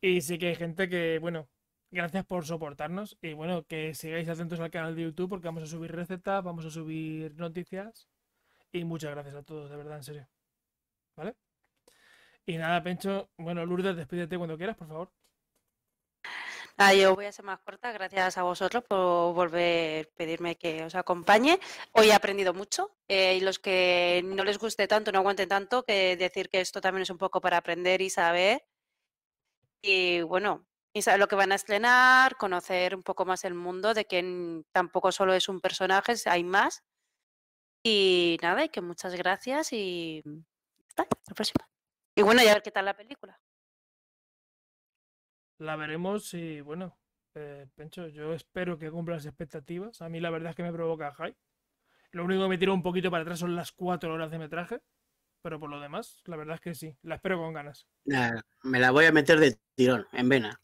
Y sí que hay gente que, bueno, Gracias por soportarnos y bueno, que sigáis atentos al canal de YouTube porque vamos a subir recetas, vamos a subir noticias y muchas gracias a todos, de verdad, en serio. ¿Vale? Y nada, Pencho, bueno, Lourdes, despídete cuando quieras, por favor. Ah, yo voy a ser más corta, gracias a vosotros por volver a pedirme que os acompañe. Hoy he aprendido mucho eh, y los que no les guste tanto, no aguanten tanto, que decir que esto también es un poco para aprender y saber. Y bueno, y saber lo que van a estrenar, conocer un poco más el mundo de que tampoco solo es un personaje, hay más. Y nada, y que muchas gracias y mm, hasta la próxima. Y bueno, ya a ver qué tal la película. La veremos y bueno, eh, Pencho, yo espero que cumpla las expectativas. A mí la verdad es que me provoca hype. Lo único que me tiro un poquito para atrás son las cuatro horas de metraje. Pero por lo demás, la verdad es que sí. La espero con ganas. me la voy a meter de tirón, en vena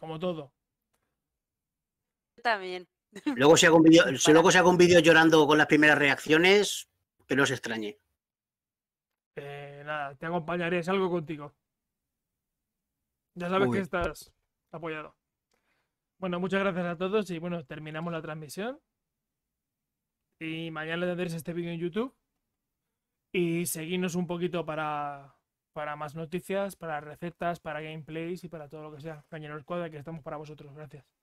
como todo. También. (laughs) Luego se haga un si luego se un vídeo llorando con las primeras reacciones, que no se extrañe. Eh, nada, te acompañaré, salgo contigo. Ya sabes que estás apoyado. Bueno, muchas gracias a todos y bueno, terminamos la transmisión. Y mañana tendréis este vídeo en YouTube. Y seguidnos un poquito para para más noticias, para recetas, para gameplays y para todo lo que sea. Cañero escuadra que estamos para vosotros. Gracias.